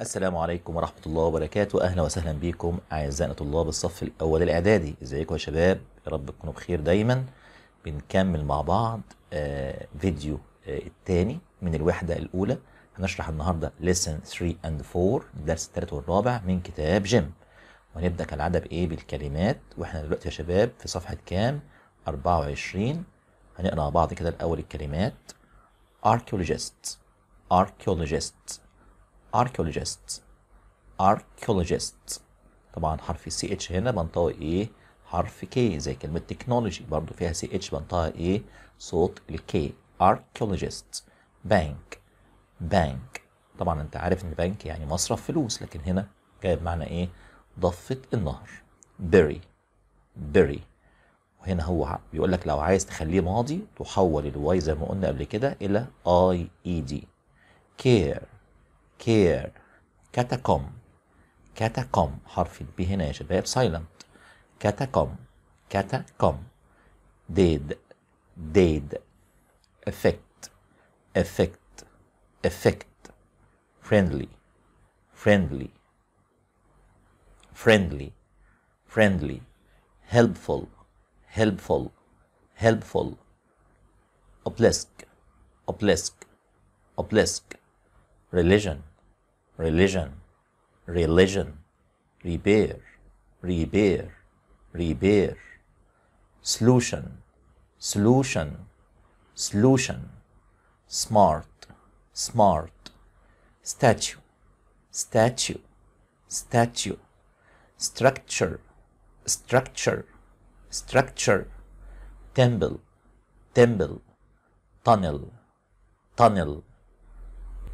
السلام عليكم ورحمة الله وبركاته أهلا وسهلا بكم أعزائنا طلاب الصف الأول الإعدادي إزيكم يا شباب يا رب تكونوا بخير دايما بنكمل مع بعض آه فيديو آه الثاني من الوحدة الأولى هنشرح النهاردة lesson 3 and 4 الدرس الثالث والرابع من كتاب جيم وهنبدأ كالعادة بإيه بالكلمات وإحنا دلوقتي يا شباب في صفحة كام 24 هنقرأ بعض كده الأول الكلمات archaeologist archaeologist archaeologist archaeologist طبعا حرف سي اتش هنا بنطقه ايه حرف كي زي كلمه تكنولوجي برضو فيها سي اتش بنطقه ايه صوت الكي archaeologist bank bank طبعا انت عارف ان بنك يعني مصرف فلوس لكن هنا جايب معنى ايه ضفه النهر بيري بيري وهنا هو بيقول لك لو عايز تخليه ماضي تحول الواي زي ما قلنا قبل كده الى اي اي دي care كير كاتاكوم كاتاكوم حرف البي هنا يا شباب سايلنت كاتاكوم كاتاكوم ديد ديد افكت افكت افكت فريندلي فريندلي فريندلي فريندلي هيلبفول هيلبفول هيلبفول اوبليسك اوبليسك اوبليسك religion, religion, religion, rebear, rebear, rebear, solution, solution, solution, smart, smart, statue, statue, statue, structure, structure, structure, temple, temple, tunnel, tunnel.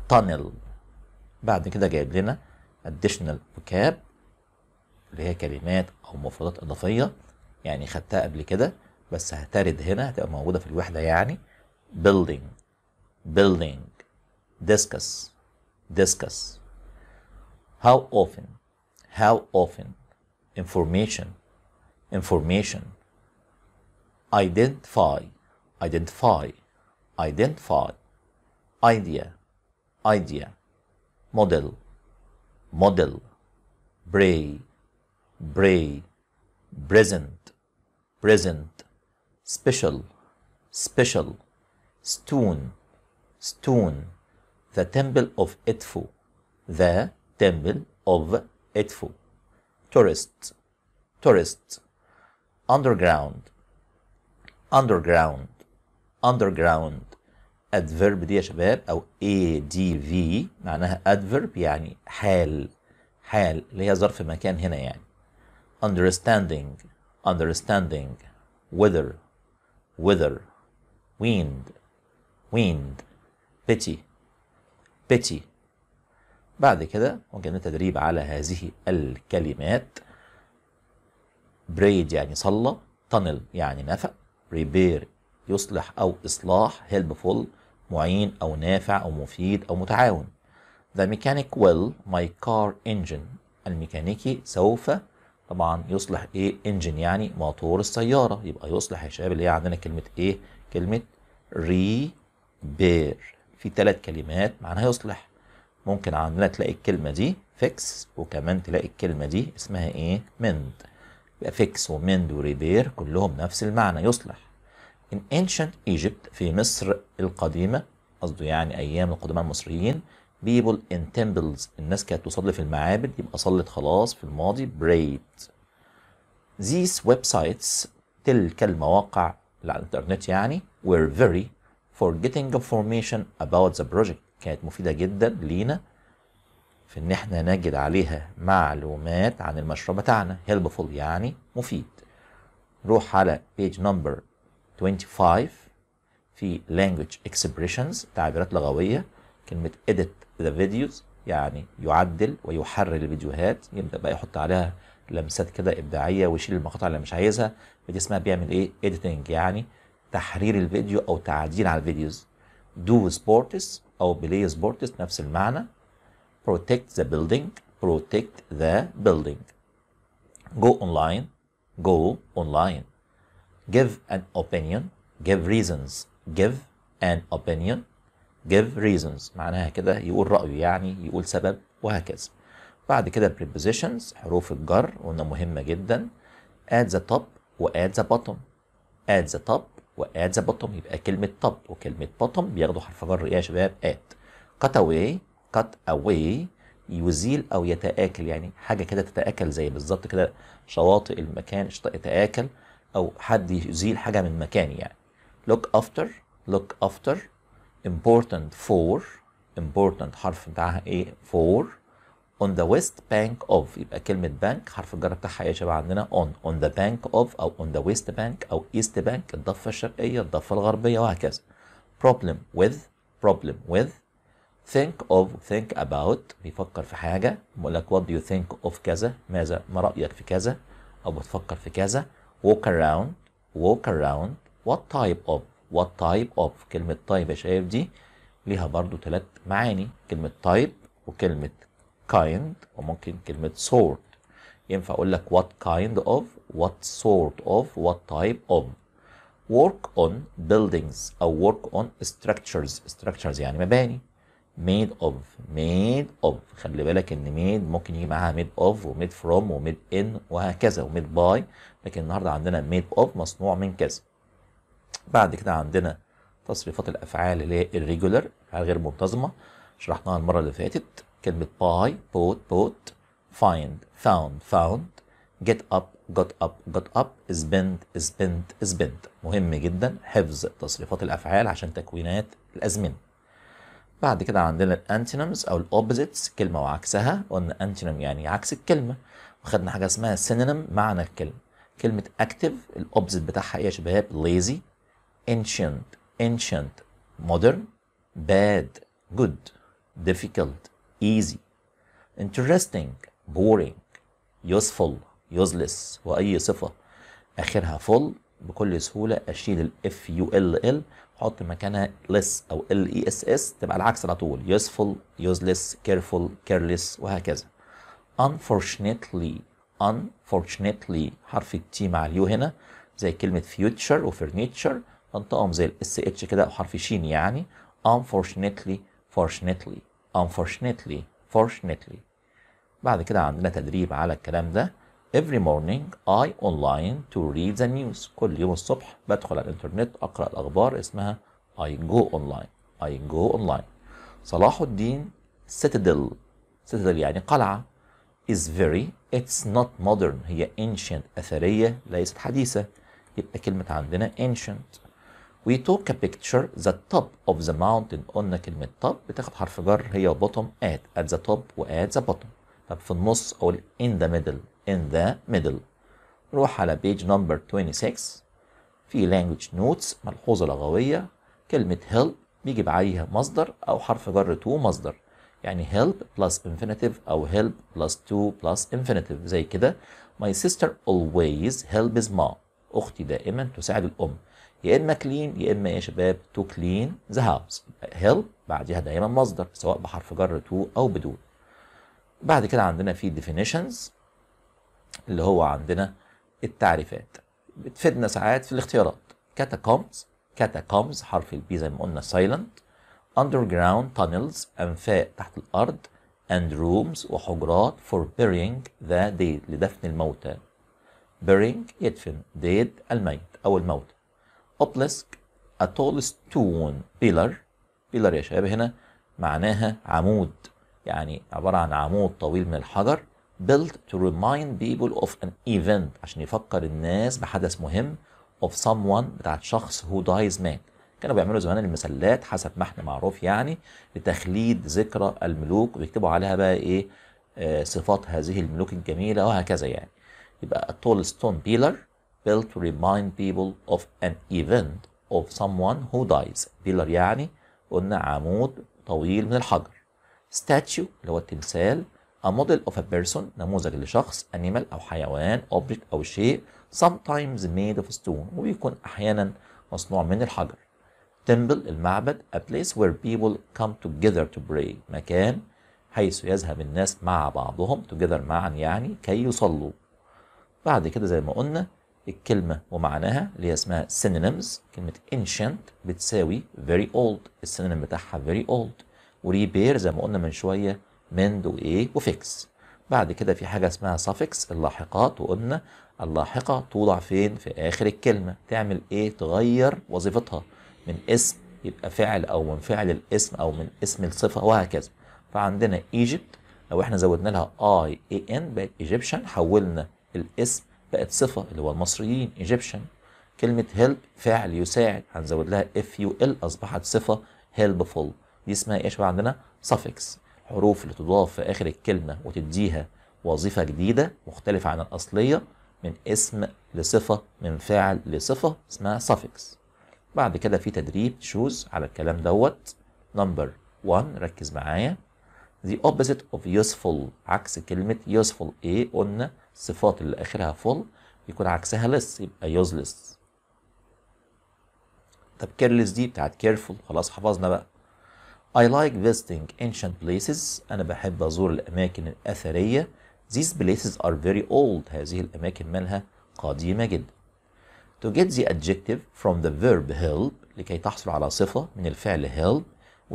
tunnel بعد كده جايب لنا additional vocab اللي هي كلمات او مفردات اضافيه يعني خدتها قبل كده بس هترد هنا هتبقى موجوده في الوحده يعني building building discuss discuss how often how often information information identify identify identify idea idea, model, model, bray, bray, present, present, special, special, stone, stone, the temple of Edfu, the temple of Edfu, tourists, tourists, underground, underground, underground, ادفيرب دي يا شباب او اي دي في معناها ادفيرب يعني حال حال اللي هي ظرف مكان هنا يعني understanding understanding weather weather wind wind pity pity بعد كده ممكن التدريب على هذه الكلمات braid يعني صلى tunnel يعني نفق repair يصلح أو إصلاح helpful معين أو نافع أو مفيد أو متعاون The mechanic will my car engine الميكانيكي سوف طبعا يصلح ايه انجن يعني موتور السياره يبقى يصلح يا شباب اللي هي عندنا كلمه ايه كلمه ريبير في ثلاث كلمات معناها يصلح ممكن عندنا تلاقي الكلمه دي فيكس وكمان تلاقي الكلمه دي اسمها ايه مند يبقى فيكس ومند وريبير كلهم نفس المعنى يصلح in ancient Egypt في مصر القديمة قصده يعني أيام القدماء المصريين people in temples الناس كانت تصلي في المعابد يبقى صلت خلاص في الماضي prayed these websites تلك المواقع اللي على الانترنت يعني were very for getting information about the project كانت مفيدة جدا لينا في ان احنا نجد عليها معلومات عن المشروع بتاعنا helpful يعني مفيد روح على page number 25 في language expressions تعبيرات لغوية كلمة edit the videos يعني يعدل ويحرر الفيديوهات يبدأ بقى يحط عليها لمسات كده إبداعية ويشيل المقاطع اللي مش عايزها فدي اسمها بيعمل إيه editing يعني تحرير الفيديو أو تعديل على الفيديوز do sports أو play sports نفس المعنى protect the building protect the building go online go online give an opinion give reasons give an opinion give reasons معناها كده يقول رأيه يعني يقول سبب وهكذا بعد كده prepositions حروف الجر قلنا مهمة جدا at the top و at the bottom at the top و at the bottom يبقى كلمة top وكلمة bottom بياخدوا حرف جر ايه يا شباب at cut away cut away يزيل او يتآكل يعني حاجة كده تتآكل زي بالظبط كده شواطئ المكان يتآكل او حد يزيل حاجه من مكان يعني look after look after important for important حرف بتاعها ايه for on the west bank of يبقى كلمة bank حرف الجر بتاعها ايه شبه عندنا on on the bank of أو on the west bank أو east bank الضفة الشرقية الضفة الغربية وهكذا problem with problem with think of think about بيفكر في حاجة بيقول لك what do you think of كذا ماذا ما رأيك في كذا أو بتفكر في كذا walk around walk around what type of what type of كلمة type يا شايف دي ليها برضو تلات معاني كلمة type وكلمة kind وممكن كلمة sort ينفع أقول لك what kind of what sort of what type of work on buildings أو work on structures structures يعني مباني made of made of خلي بالك ان made ممكن يجي معاها made of و made from و made in وهكذا و made by لكن النهارده عندنا ميد اوف مصنوع من كذا بعد كده عندنا تصريفات الافعال اللي هي الريجولر افعال غير منتظمه شرحناها المره اللي فاتت كلمه باي بوت بوت فايند فاوند فاوند جيت اب جوت اب جوت اب سبند سبند سبند مهم جدا حفظ تصريفات الافعال عشان تكوينات الازمنه بعد كده عندنا الانتونيمز او الاوبزيتس كلمه وعكسها قلنا انتونيم يعني عكس الكلمه وخدنا حاجه اسمها سينونيم معنى الكلمه كلمه اكتف الاوبزيت بتاعها ايه يا شباب ليزي انشنت انشنت مودرن باد جود difficult ايزي انترستنج بورينج يوسفول useless واي صفه اخرها فول بكل سهوله اشيل الاف يو ال ال احط مكانها less او ال اي اس اس تبقى العكس على طول يوسفول useless كيرفول careless وهكذا unfortunately unfortunately حرف T مع اليو هنا زي كلمة future وفرنيتشر انطقهم زي الاس اتش كده او حرف شين يعني unfortunately fortunately unfortunately fortunately بعد كده عندنا تدريب على الكلام ده every morning I online to read the news كل يوم الصبح بدخل على الانترنت اقرا الاخبار اسمها I go online I go online صلاح الدين citadel citadel يعني قلعه is very it's not modern هي ancient أثرية ليست حديثة يبقى كلمة عندنا ancient we took a picture the top of the mountain قلنا كلمة top بتاخد حرف جر هي bottom at at the top و at the bottom طب في النص أقول in the middle in the middle روح على page number 26 في language notes ملحوظة لغوية كلمة help بيجي بعيها مصدر أو حرف جر to مصدر يعني help plus infinitive أو help plus to plus infinitive زي كده my sister always helps mom أختي دائما تساعد الأم يا إما clean يا إما يا شباب to clean the house help بعدها دائما مصدر سواء بحرف جر to أو بدون بعد كده عندنا في definitions اللي هو عندنا التعريفات بتفيدنا ساعات في الاختيارات كاتا كومز كاتا كومز حرف البي زي ما قلنا silent underground tunnels أنفاق تحت الأرض and rooms وحجرات for burying the dead لدفن الموتى burying يدفن dead الميت أو الموتى obelisk a tall stone pillar pillar يا شباب هنا معناها عمود يعني عبارة عن عمود طويل من الحجر built to remind people of an event عشان يفكر الناس بحدث مهم of someone بتاعت شخص who dies mad كانوا بيعملوا زمان المسلات حسب ما احنا معروف يعني لتخليد ذكرى الملوك ويكتبوا عليها بقى ايه آه صفات هذه الملوك الجميلة وهكذا يعني يبقى a tall stone pillar built to remind people of an event of someone who dies pillar يعني قلنا عمود طويل من الحجر statue اللي هو التمثال a model of a person نموذج لشخص animal أو حيوان object أو شيء sometimes made of stone وبيكون أحيانا مصنوع من الحجر temple المعبد a place where people come together to pray مكان حيث يذهب الناس مع بعضهم together معا يعني كي يصلوا بعد كده زي ما قلنا الكلمة ومعناها اللي هي اسمها synonyms كلمة ancient بتساوي very old السينونيم بتاعها very old وريبير زي ما قلنا من شوية mend وإيه fix بعد كده في حاجة اسمها suffix اللاحقات وقلنا اللاحقة توضع فين في آخر الكلمة تعمل إيه تغير وظيفتها من اسم يبقى فعل او من فعل الاسم او من اسم الصفه وهكذا فعندنا ايجيبت لو احنا زودنا لها اي اي ان بقت ايجيبشن حولنا الاسم بقت صفه اللي هو المصريين ايجيبشن كلمه هيلب فعل يساعد هنزود لها اف يو ال اصبحت صفه هيلبفول دي اسمها ايه بقى عندنا سفكس حروف اللي تضاف في اخر الكلمه وتديها وظيفه جديده مختلفه عن الاصليه من اسم لصفه من فعل لصفه اسمها سفكس بعد كده في تدريب تشوز على الكلام دوت نمبر 1 ركز معايا the opposite of useful عكس كلمة useful ايه قلنا الصفات اللي اخرها full يكون عكسها less يبقى useless طب careless دي بتاعت careful خلاص حفظنا بقى I like visiting ancient places أنا بحب أزور الأماكن الأثرية These places are very old هذه الأماكن مالها قديمة جدا to get the adjective from the verb help لكي تحصل على صفة من الفعل help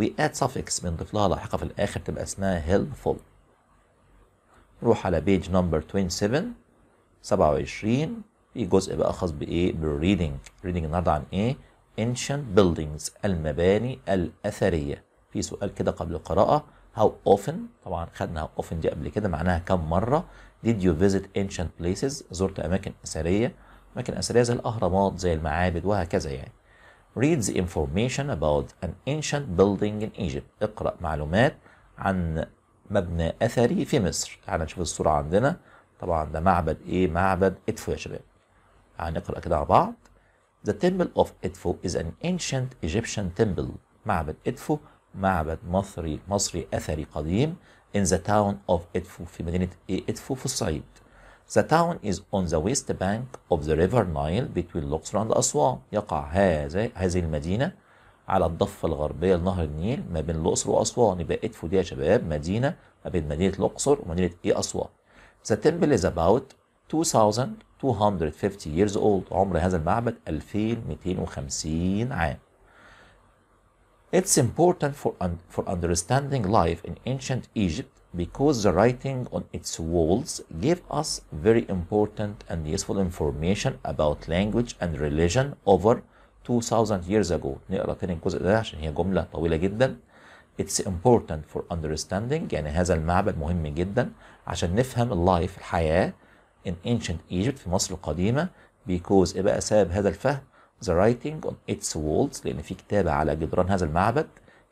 we add suffix بنضيف لها لاحقة في الآخر تبقى اسمها helpful نروح على page number 27 27 في جزء بقى خاص بإيه بالريدنج ريدنج النهاردة عن إيه ancient buildings المباني الأثرية في سؤال كده قبل القراءة how often طبعا خدنا how often دي قبل كده معناها كم مرة did you visit ancient places زرت أماكن أثرية أماكن أثرية زي الأهرامات زي المعابد وهكذا يعني Read the information about an ancient building in Egypt اقرأ معلومات عن مبنى أثري في مصر تعالى نشوف الصورة عندنا طبعا ده معبد إيه معبد إدفو يا شباب هنقرأ كده مع بعض The temple of Edfu is an ancient Egyptian temple معبد إدفو معبد مصري مصري أثري قديم in the town of Edfu في مدينة إيه إدفو في الصعيد The town is on the west bank of the river Nile between Luxor and Aswan. يقع هذا هذه المدينة على الضفة الغربية لنهر النيل ما بين الأقصر وأسوان. يبقى ادفوا دي يا شباب مدينة ما بين مدينة الأقصر ومدينة إيه أسوان. The temple is about 2250 years old. عمر هذا المعبد 2250 عام. It's important for, un for understanding life in ancient Egypt because the writing on its walls gave us very important and useful information about language and religion over 2000 years ago نقرا تاني الجزء ده عشان هي جمله طويله جدا it's important for understanding يعني هذا المعبد مهم جدا عشان نفهم اللايف الحياة in ancient Egypt في مصر القديمة. because ايه بقى سبب هذا الفهم the writing on its walls لان في كتابه على جدران هذا المعبد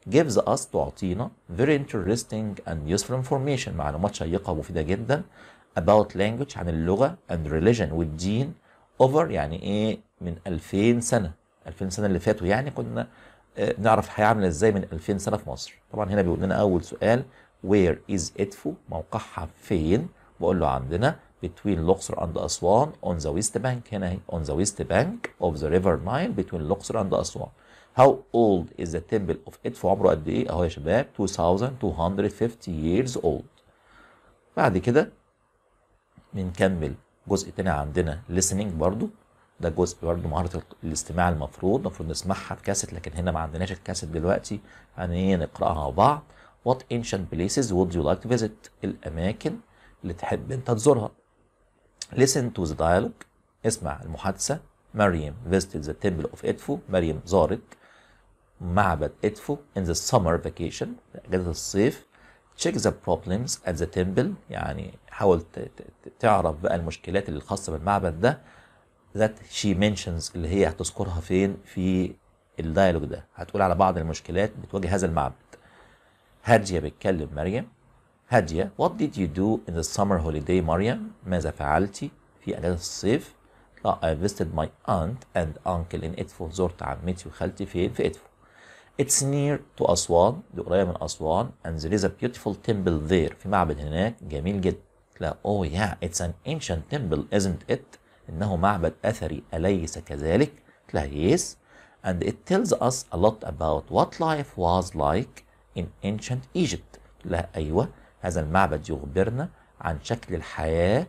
gives us تعطينا very interesting and useful information معلومات شيقة ومفيدة جدا about language عن اللغة and religion والدين over يعني ايه من 2000 سنة 2000 سنة اللي فاتوا يعني كنا آه، نعرف الحياة عاملة ازاي من 2000 سنة في مصر طبعا هنا بيقول لنا أول سؤال where is إدفو موقعها فين بقول له عندنا between Luxor and أسوان on the west bank هنا on the west bank of the river Nile between Luxor and أسوان How old is the temple of Edfu عمره قد ايه؟ اهو يا شباب 2250 years old. بعد كده بنكمل جزء تاني عندنا listening برضو ده جزء برضو مهارة الاستماع المفروض المفروض نسمعها في كاسيت لكن هنا ما عندناش الكاسيت دلوقتي يعني إيه؟ نقرأها مع بعض. What ancient places would you like to visit؟ الأماكن اللي تحب أنت تزورها. Listen to the dialogue اسمع المحادثة مريم visited the temple of Edfu مريم زارت معبد إدفو in the summer vacation أجازة الصيف check the problems at the temple يعني حاول تعرف بقى المشكلات اللي الخاصة بالمعبد ده that she mentions اللي هي هتذكرها فين في الديالوج ده هتقول على بعض المشكلات بتواجه هذا المعبد هادية بتكلم مريم هادية what did you do in the summer holiday مريم ماذا فعلتي في أجازة الصيف لا I visited my aunt and uncle in Edfo زرت عمتي وخالتي فين في Edfo It's near to أسوان دي قريبة من أسوان and there is a beautiful temple there في معبد هناك جميل جدا لا oh yeah it's an ancient temple isn't it إنه معبد أثري أليس كذلك لا yes and it tells us a lot about what life was like in ancient Egypt لا أيوة هذا المعبد يخبرنا عن شكل الحياة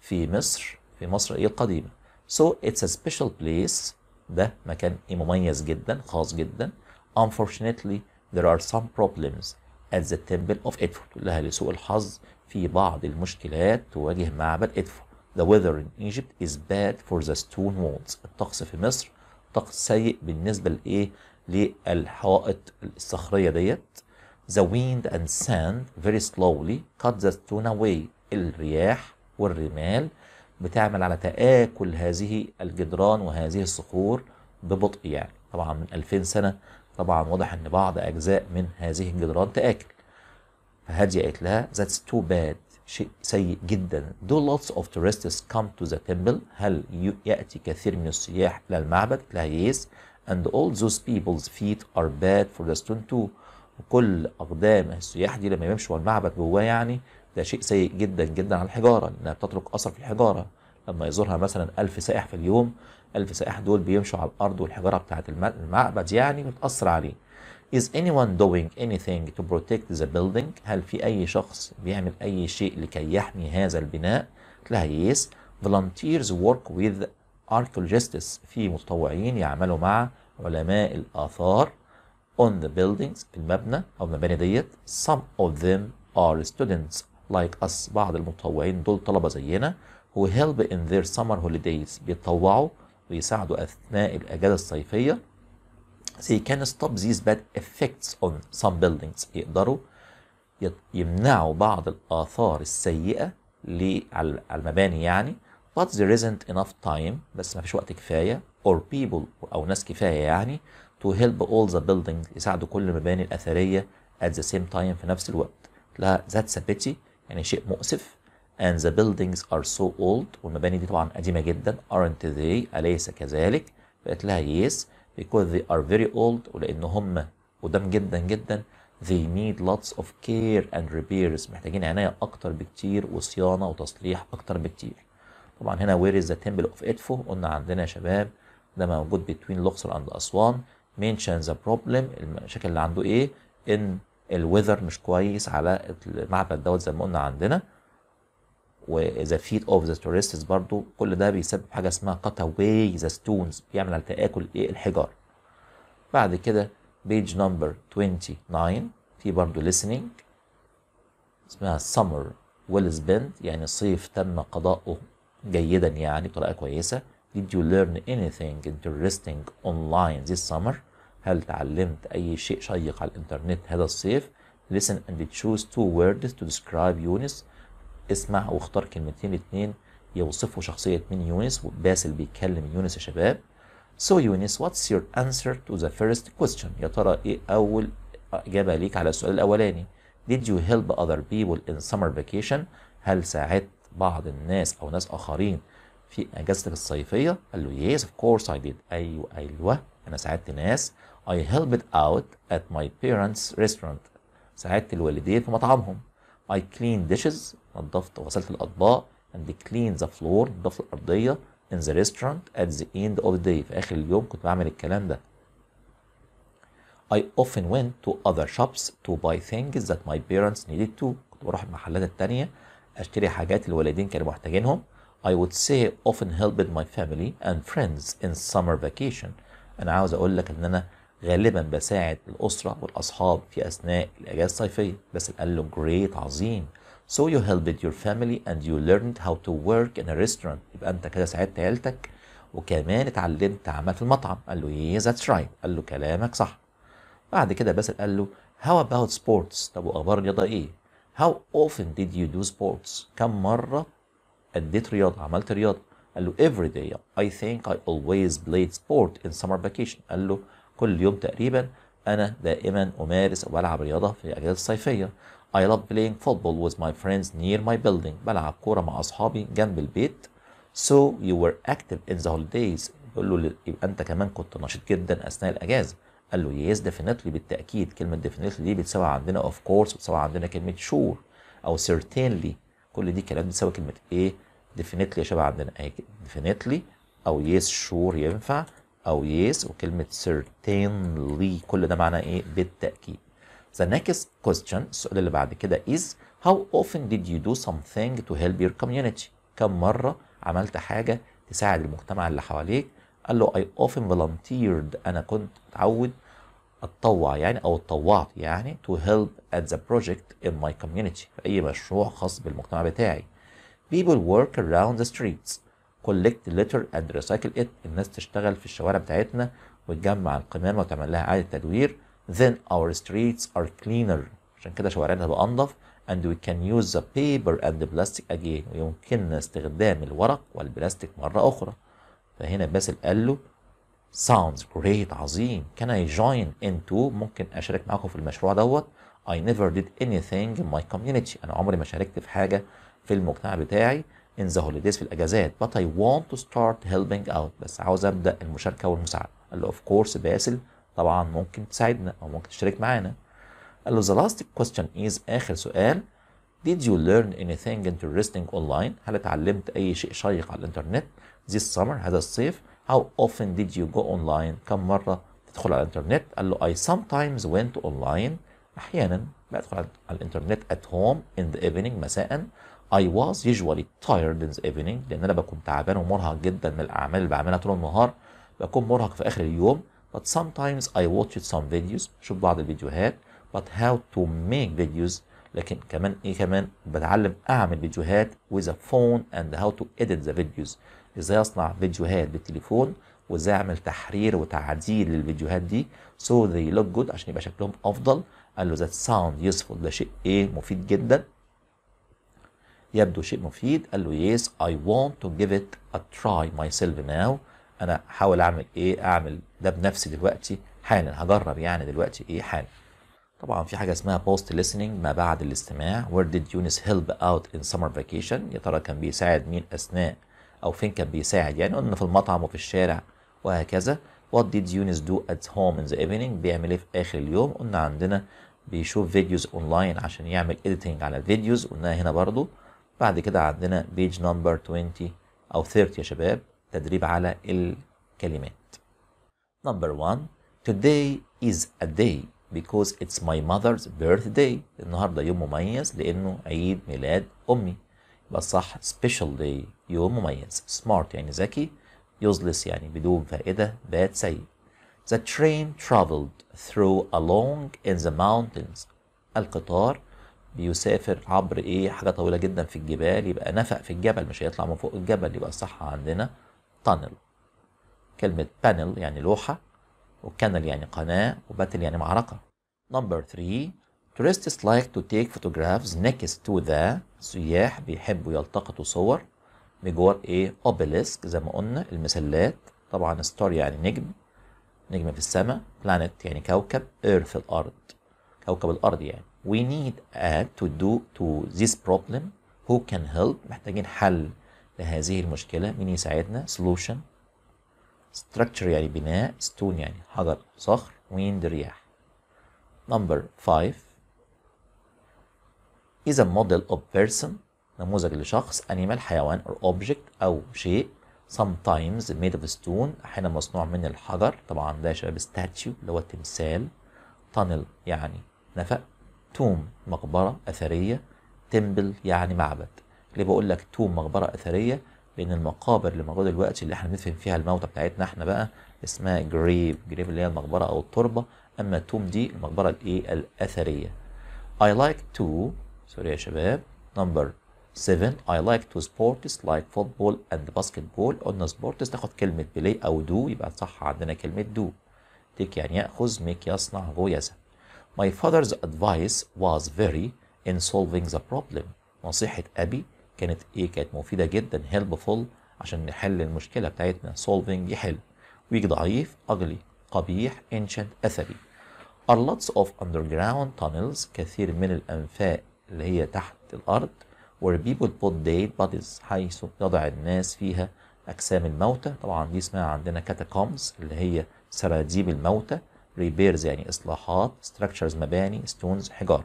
في مصر في مصر القديمة so it's a special place ده مكان مميز جدا خاص جدا Unfortunately, there are some problems at the temple of Edfu. لها لسوء الحظ في بعض المشكلات تواجه معبد إدفو. The weather in Egypt is bad for the stone walls. الطقس في مصر طقس سيء بالنسبة لإيه؟ للحوائط الصخرية ديت. The wind and sand very slowly cut the stone away. الرياح والرمال بتعمل على تآكل هذه الجدران وهذه الصخور ببطء يعني. طبعا من 2000 سنة طبعا واضح ان بعض اجزاء من هذه الجدران تاكل فهادية قالت لها ذاتس تو باد شيء سيء جدا do lots of tourists come to the temple هل يأتي كثير من السياح إلى المعبد قالت لها yes and all those people's feet are bad for the stone too وكل أقدام السياح دي لما يمشوا المعبد جواه يعني ده شيء سيء جدا جدا على الحجارة لأنها بتترك أثر في الحجارة لما يزورها مثلا ألف سائح في اليوم 1000 سائح دول بيمشوا على الارض والحجاره بتاعه المعبد يعني متاثر عليه Is anyone doing anything to protect the building؟ هل في أي شخص بيعمل أي شيء لكي يحمي هذا البناء؟ لها yes. Volunteers work with archaeologists في متطوعين يعملوا مع علماء الآثار on the buildings في المبنى أو المباني ديت some of them are students like us بعض المتطوعين دول طلبة زينا who help in their summer holidays بيتطوعوا ويساعدوا أثناء الأجازة الصيفية they can stop these bad effects on some buildings يقدروا يمنعوا بعض الآثار السيئة على المباني يعني but there isn't enough time بس ما فيش وقت كفاية or people أو ناس كفاية يعني to help all the buildings يساعدوا كل المباني الأثرية at the same time في نفس الوقت لا that's a pity يعني شيء مؤسف and the buildings are so old والمباني دي طبعا قديمة جدا aren't they أليس كذلك فقالت لها yes because they are very old ولأن هم قدام جدا جدا they need lots of care and repairs محتاجين عناية أكتر بكتير وصيانة وتصليح أكتر بكتير طبعا هنا where is the temple of Edfo قلنا عندنا يا شباب ده موجود between لوكسور and أسوان mention the problem المشاكل اللي عنده إيه إن الويذر مش كويس على المعبد دوت زي ما قلنا عندنا وذا فيت اوف ذا تورستس برضو كل ده بيسبب حاجه اسمها كات اواي ذا ستونز بيعمل على تاكل ايه الحجار بعد كده بيج نمبر 29 في برضو listening اسمها summer well spent يعني صيف تم قضاؤه جيدا يعني بطريقه كويسه did you learn anything interesting online this summer هل تعلمت اي شيء شيق على الانترنت هذا الصيف listen and choose two words to describe Eunice اسمع واختار كلمتين اتنين يوصفوا شخصية من يونس باسل بيتكلم يونس يا شباب So يونس what's your answer to the first question يا ترى ايه أول إجابة ليك على السؤال الأولاني Did you help other people in summer vacation هل ساعدت بعض الناس أو ناس آخرين في أجازتك الصيفية قال له yes of course I did أيوة أيوة أنا ساعدت ناس I helped out at my parents restaurant ساعدت الوالدين في مطعمهم I cleaned dishes نظفت وغسلت الاطباق and clean the floor نظفت الارضيه in the restaurant at the end of the day في اخر اليوم كنت بعمل الكلام ده I often went to other shops to buy things that my parents needed to كنت بروح المحلات التانية اشتري حاجات الوالدين كانوا محتاجينهم I would say often helped my family and friends in summer vacation انا عاوز اقول لك ان انا غالبا بساعد الاسره والاصحاب في اثناء الاجازه الصيفيه بس قال له جريت عظيم So you helped your family and you learned how to work in a restaurant يبقى انت كده ساعدت عيلتك وكمان اتعلمت عمل في المطعم قال له yes إيه، that's right قال له كلامك صح بعد كده باسل قال له how about sports طب واخبار الرياضه ايه how often did you do sports كم مره اديت رياضه عملت رياضه قال له every day I think I always played sport in summer vacation قال له كل يوم تقريبا انا دائما امارس او بلعب رياضه في الاجازه الصيفيه I love playing football with my friends near my building بلعب كورة مع أصحابي جنب البيت So you were active in the holidays بقول له يبقى أنت كمان كنت نشيط جدا أثناء الأجازة قال له yes definitely بالتأكيد كلمة definitely دي بتساوي عندنا of course بتساوي عندنا كلمة sure أو certainly كل دي كلام بتساوي كلمة إيه definitely يا شباب عندنا أي definitely أو yes sure ينفع أو yes وكلمة certainly كل ده معناه إيه بالتأكيد The next question السؤال اللي بعد كده is how often did you do something to help your community كم مرة عملت حاجة تساعد المجتمع اللي حواليك قال له I often volunteered أنا كنت متعود اتطوع يعني او اتطوعت يعني to help at the project in my community في اي مشروع خاص بالمجتمع بتاعي people work around the streets collect litter and recycle it الناس تشتغل في الشوارع بتاعتنا وتجمع القمامة وتعمل لها إعادة تدوير then our streets are cleaner عشان كده شوارعنا تبقى انضف and we can use the paper and the plastic again ويمكننا استخدام الورق والبلاستيك مرة أخرى فهنا باسل قال له sounds great عظيم can I join into ممكن أشارك معاكم في المشروع دوت I never did anything in my community أنا عمري ما شاركت في حاجة في المجتمع بتاعي in the holidays في الأجازات but I want to start helping out بس عاوز أبدأ المشاركة والمساعدة قال له of course باسل طبعا ممكن تساعدنا او ممكن تشترك معانا قال له the last question is اخر سؤال did you learn anything interesting online هل اتعلمت اي شيء شيق على الانترنت this summer هذا الصيف how often did you go online كم مره تدخل على الانترنت قال له I sometimes went online احيانا بدخل على الانترنت at home in the evening مساء I was usually tired in the evening لان انا بكون تعبان ومرهق جدا من الاعمال اللي بعملها طول النهار بكون مرهق في اخر اليوم but sometimes I watched some videos شوف بعض الفيديوهات but how to make videos لكن كمان ايه كمان بتعلم اعمل فيديوهات with a phone and how to edit the videos ازاي اصنع فيديوهات بالتليفون وازاي اعمل تحرير وتعديل للفيديوهات دي so they look good عشان يبقى شكلهم افضل قال له that sound useful ده شيء ايه مفيد جدا يبدو شيء مفيد قال له yes I want to give it a try myself now انا هحاول اعمل ايه اعمل ده بنفسي دلوقتي حالا هجرب يعني دلوقتي ايه حالا طبعا في حاجه اسمها بوست listening ما بعد الاستماع وير ديد يونس هيلب اوت ان سمر فاكيشن يا ترى كان بيساعد مين اثناء او فين كان بيساعد يعني قلنا في المطعم وفي الشارع وهكذا وات ديد يونس دو ات هوم ان ذا ايفنينج بيعمل ايه في اخر اليوم قلنا عندنا بيشوف فيديوز اونلاين عشان يعمل اديتنج على الفيديوز قلناها هنا برضو بعد كده عندنا بيج نمبر 20 او 30 يا شباب تدريب على الكلمات number one today is a day because it's my mother's birthday النهاردة يوم مميز لأنه عيد ميلاد أمي يبقى صح special day يوم مميز smart يعني ذكي useless يعني بدون فائدة بات سيء The train traveled through along in the mountains. القطار بيسافر عبر ايه حاجة طويلة جدا في الجبال يبقى نفق في الجبل مش هيطلع من فوق الجبل يبقى صح عندنا تانل كلمة بانل يعني لوحة وكانل يعني قناة وباتل يعني معركة نمبر 3 tourists like to take photographs next to the سياح بيحبوا يلتقطوا صور بجوار ايه obelisk زي ما قلنا المسلات طبعا ستار يعني نجم نجم في السماء بلانت يعني كوكب ايرث الارض كوكب الارض يعني we need a to do to this problem who can help محتاجين حل لهذه المشكلة مين يساعدنا solution structure يعني بناء stone يعني حجر صخر ويند رياح number 5 اذا موديل model of person نموذج لشخص انيمال حيوان او اوبجكت أو شيء sometimes made of stone أحيانا مصنوع من الحجر طبعا ده يا شباب statue اللي هو تمثال tunnel يعني نفق tomb مقبرة أثرية temple يعني معبد ليه بقول لك توم مقبره اثريه لان المقابر اللي موجوده دلوقتي اللي احنا بندفن فيها الموتى بتاعتنا احنا بقى اسمها جريف جريف اللي هي المقبره او التربه اما توم دي المقبره الايه الاثريه I like to سوري يا شباب نمبر 7 I like to sports like football and basketball قلنا sports تاخد كلمة بلاي أو دو يبقى صح عندنا كلمة دو تيك يعني يأخذ ميك يصنع هو يزن My father's advice was very in solving the problem نصيحة أبي كانت ايه كانت مفيده جدا هيلبفول عشان نحل المشكله بتاعتنا solving يحل ويجي ضعيف ugly قبيح ancient اثري are lots of underground tunnels كثير من الانفاق اللي هي تحت الارض where people put dead bodies حيث يضع الناس فيها اجسام الموتى طبعا دي اسمها عندنا كاتاكومز اللي هي سراديب الموتى repairs يعني اصلاحات structures مباني stones حجاره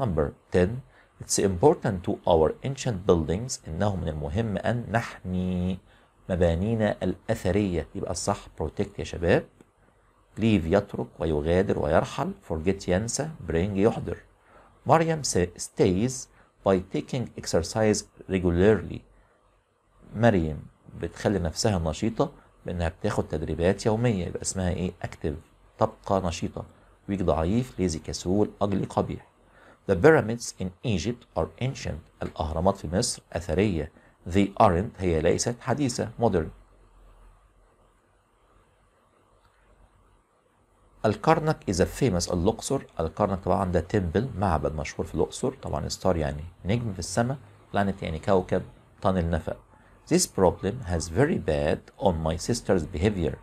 number 10 It's important to our ancient buildings إنه من المهم أن نحمي مبانينا الأثرية يبقى الصح protect يا شباب leave يترك ويغادر ويرحل forget ينسى bring يحضر مريم stays by taking exercise regularly مريم بتخلي نفسها نشيطة بإنها بتاخد تدريبات يومية يبقى اسمها إيه active تبقى نشيطة ويك ضعيف ليزي كسول أجلي قبيح The pyramids in Egypt are ancient. الأهرامات في مصر أثرية. They aren't هي ليست حديثة modern. الكرنك is a famous الأقصر الكرنك طبعا ده تمبل معبد مشهور في الأقصر طبعا ستار يعني نجم في السماء planet يعني كوكب طن النفق This problem has very bad on my sister's behavior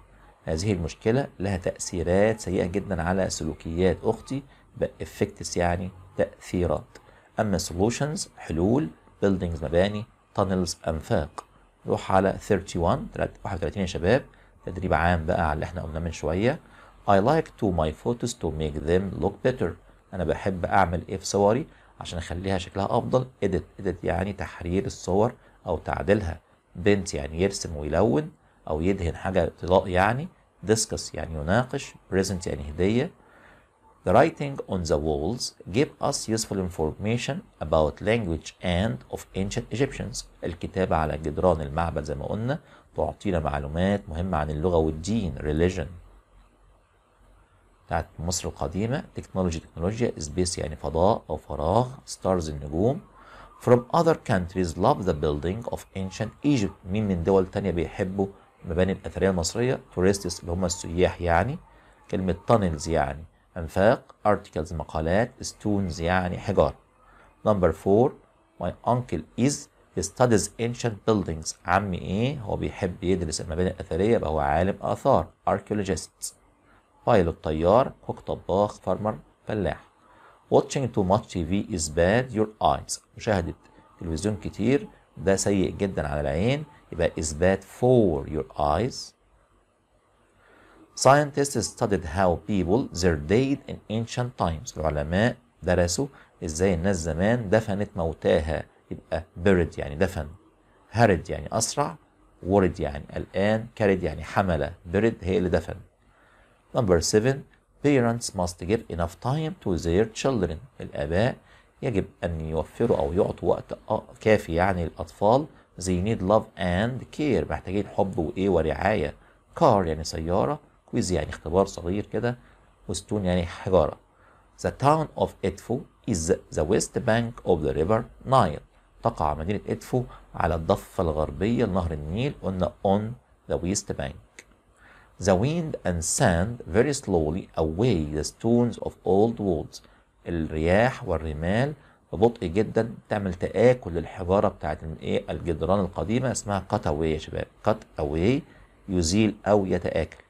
هذه المشكلة لها تأثيرات سيئة جدا على سلوكيات أختي بقى effects يعني تأثيرات أما solutions حلول buildings مباني tunnels أنفاق نروح على 31 31 يا شباب تدريب عام بقى على اللي احنا قلنا من شوية I like to my photos to make them look better أنا بحب أعمل إيه في صوري عشان أخليها شكلها أفضل edit edit يعني تحرير الصور أو تعديلها بنت يعني يرسم ويلون أو يدهن حاجة طلاء يعني discuss يعني يناقش present يعني هدية The writing on the walls gave us useful information about language and of ancient Egyptians. الكتابة على جدران المعبد زي ما قلنا تعطينا معلومات مهمة عن اللغة والدين religion بتاعت مصر القديمة تكنولوجي تكنولوجيا space يعني فضاء أو فراغ stars النجوم from other countries love the building of ancient Egypt مين من دول تانية بيحبوا المباني الأثرية المصرية tourists اللي هم السياح يعني كلمة tunnels يعني أنفاق articles مقالات stones يعني حجار number four my uncle is he studies ancient buildings عمي إيه هو بيحب يدرس المباني الأثرية يبقى هو عالم آثار archaeologist pilot طيار cook طباخ farmer فلاح watching too much TV is bad your eyes مشاهدة تلفزيون كتير ده سيء جدا على العين يبقى is bad for your eyes Scientists studied how people their dead in ancient times العلماء درسوا ازاي الناس زمان دفنت موتاها يبقى buried يعني دفن hurried يعني أسرع ورد يعني الآن كارد يعني حمل buried هي اللي دفن Number seven Parents must give enough time to their children الآباء يجب أن يوفروا أو يعطوا وقت كافي يعني للأطفال they need love and care محتاجين حب وإيه ورعاية car يعني سيارة كويز يعني اختبار صغير كده وستون يعني حجارة The town of Edfu is the west bank of the river Nile تقع مدينة إدفو على الضفة الغربية لنهر النيل قلنا on the west bank The wind and sand very slowly away the stones of old walls الرياح والرمال ببطء جدا تعمل تآكل للحجارة بتاعت إيه، الجدران القديمة اسمها cut away يا شباب cut away يزيل أو يتآكل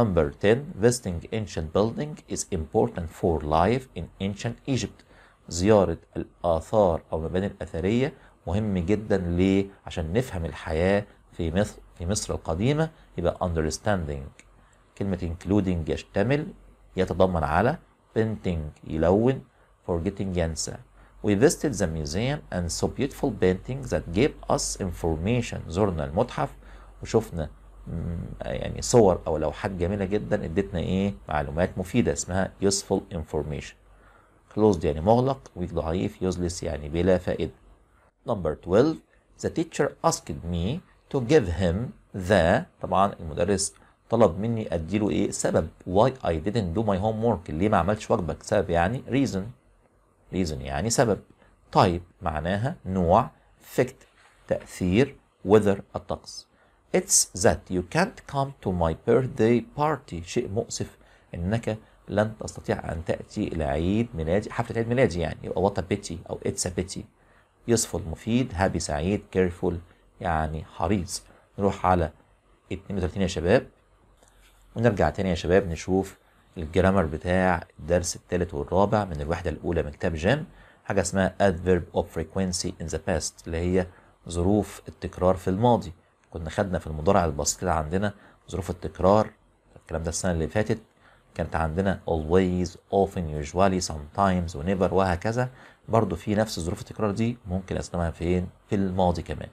Number 10 visiting ancient building is important for life in ancient Egypt زيارة الآثار أو المباني الأثرية مهم جدا ليه؟ عشان نفهم الحياة في مصر في مصر القديمة يبقى understanding كلمة including يشتمل يتضمن على painting يلون forgetting ينسى We visited the museum and saw beautiful paintings that gave us information زرنا المتحف وشفنا آه، يعني صور او لوحات جميله جدا ادتنا ايه معلومات مفيده اسمها useful information closed يعني مغلق ضعيف useless يعني بلا فائده number 12 the teacher asked me to give him the طبعا المدرس طلب مني اديله ايه سبب why I didn't do my homework ليه ما عملتش واجبك سبب يعني reason reason يعني سبب type طيب، معناها نوع effect تأثير weather الطقس It's that you can't come to my birthday party شيء مؤسف انك لن تستطيع ان تاتي الى عيد ميلادي حفله عيد ميلادي يعني يبقى a بيتي او اتس بيتي يصفو مفيد هابي سعيد كيرفول يعني حريص نروح على 32 يا شباب ونرجع تاني يا شباب نشوف الجرامر بتاع الدرس الثالث والرابع من الوحدة الأولى من كتاب جيم حاجة اسمها adverb of frequency in the past اللي هي ظروف التكرار في الماضي كنا خدنا في المضارع البسيط عندنا ظروف التكرار الكلام ده السنه اللي فاتت كانت عندنا always often usually sometimes whenever وهكذا برضو في نفس ظروف التكرار دي ممكن استخدمها فين في الماضي كمان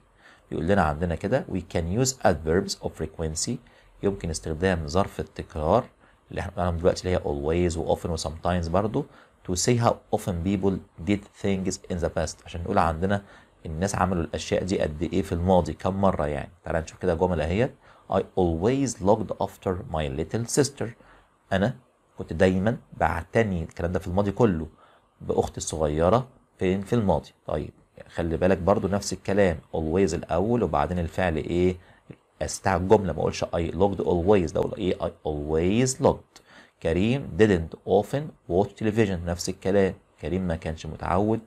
يقول لنا عندنا كده we can use adverbs of frequency يمكن استخدام ظرف التكرار اللي احنا بنعمله دلوقتي اللي هي always و often و sometimes برضو to say how often people did things in the past عشان نقول عندنا الناس عملوا الاشياء دي قد ايه في الماضي كم مره يعني تعالى نشوف كده جمل اهيت I always looked after my little sister انا كنت دايما بعتني الكلام ده في الماضي كله باختي الصغيره فين في الماضي طيب خلي بالك برضو نفس الكلام always الاول وبعدين الفعل ايه استع الجمله ما اقولش I looked always ده اقول ايه I always looked كريم didn't often watch television نفس الكلام كريم ما كانش متعود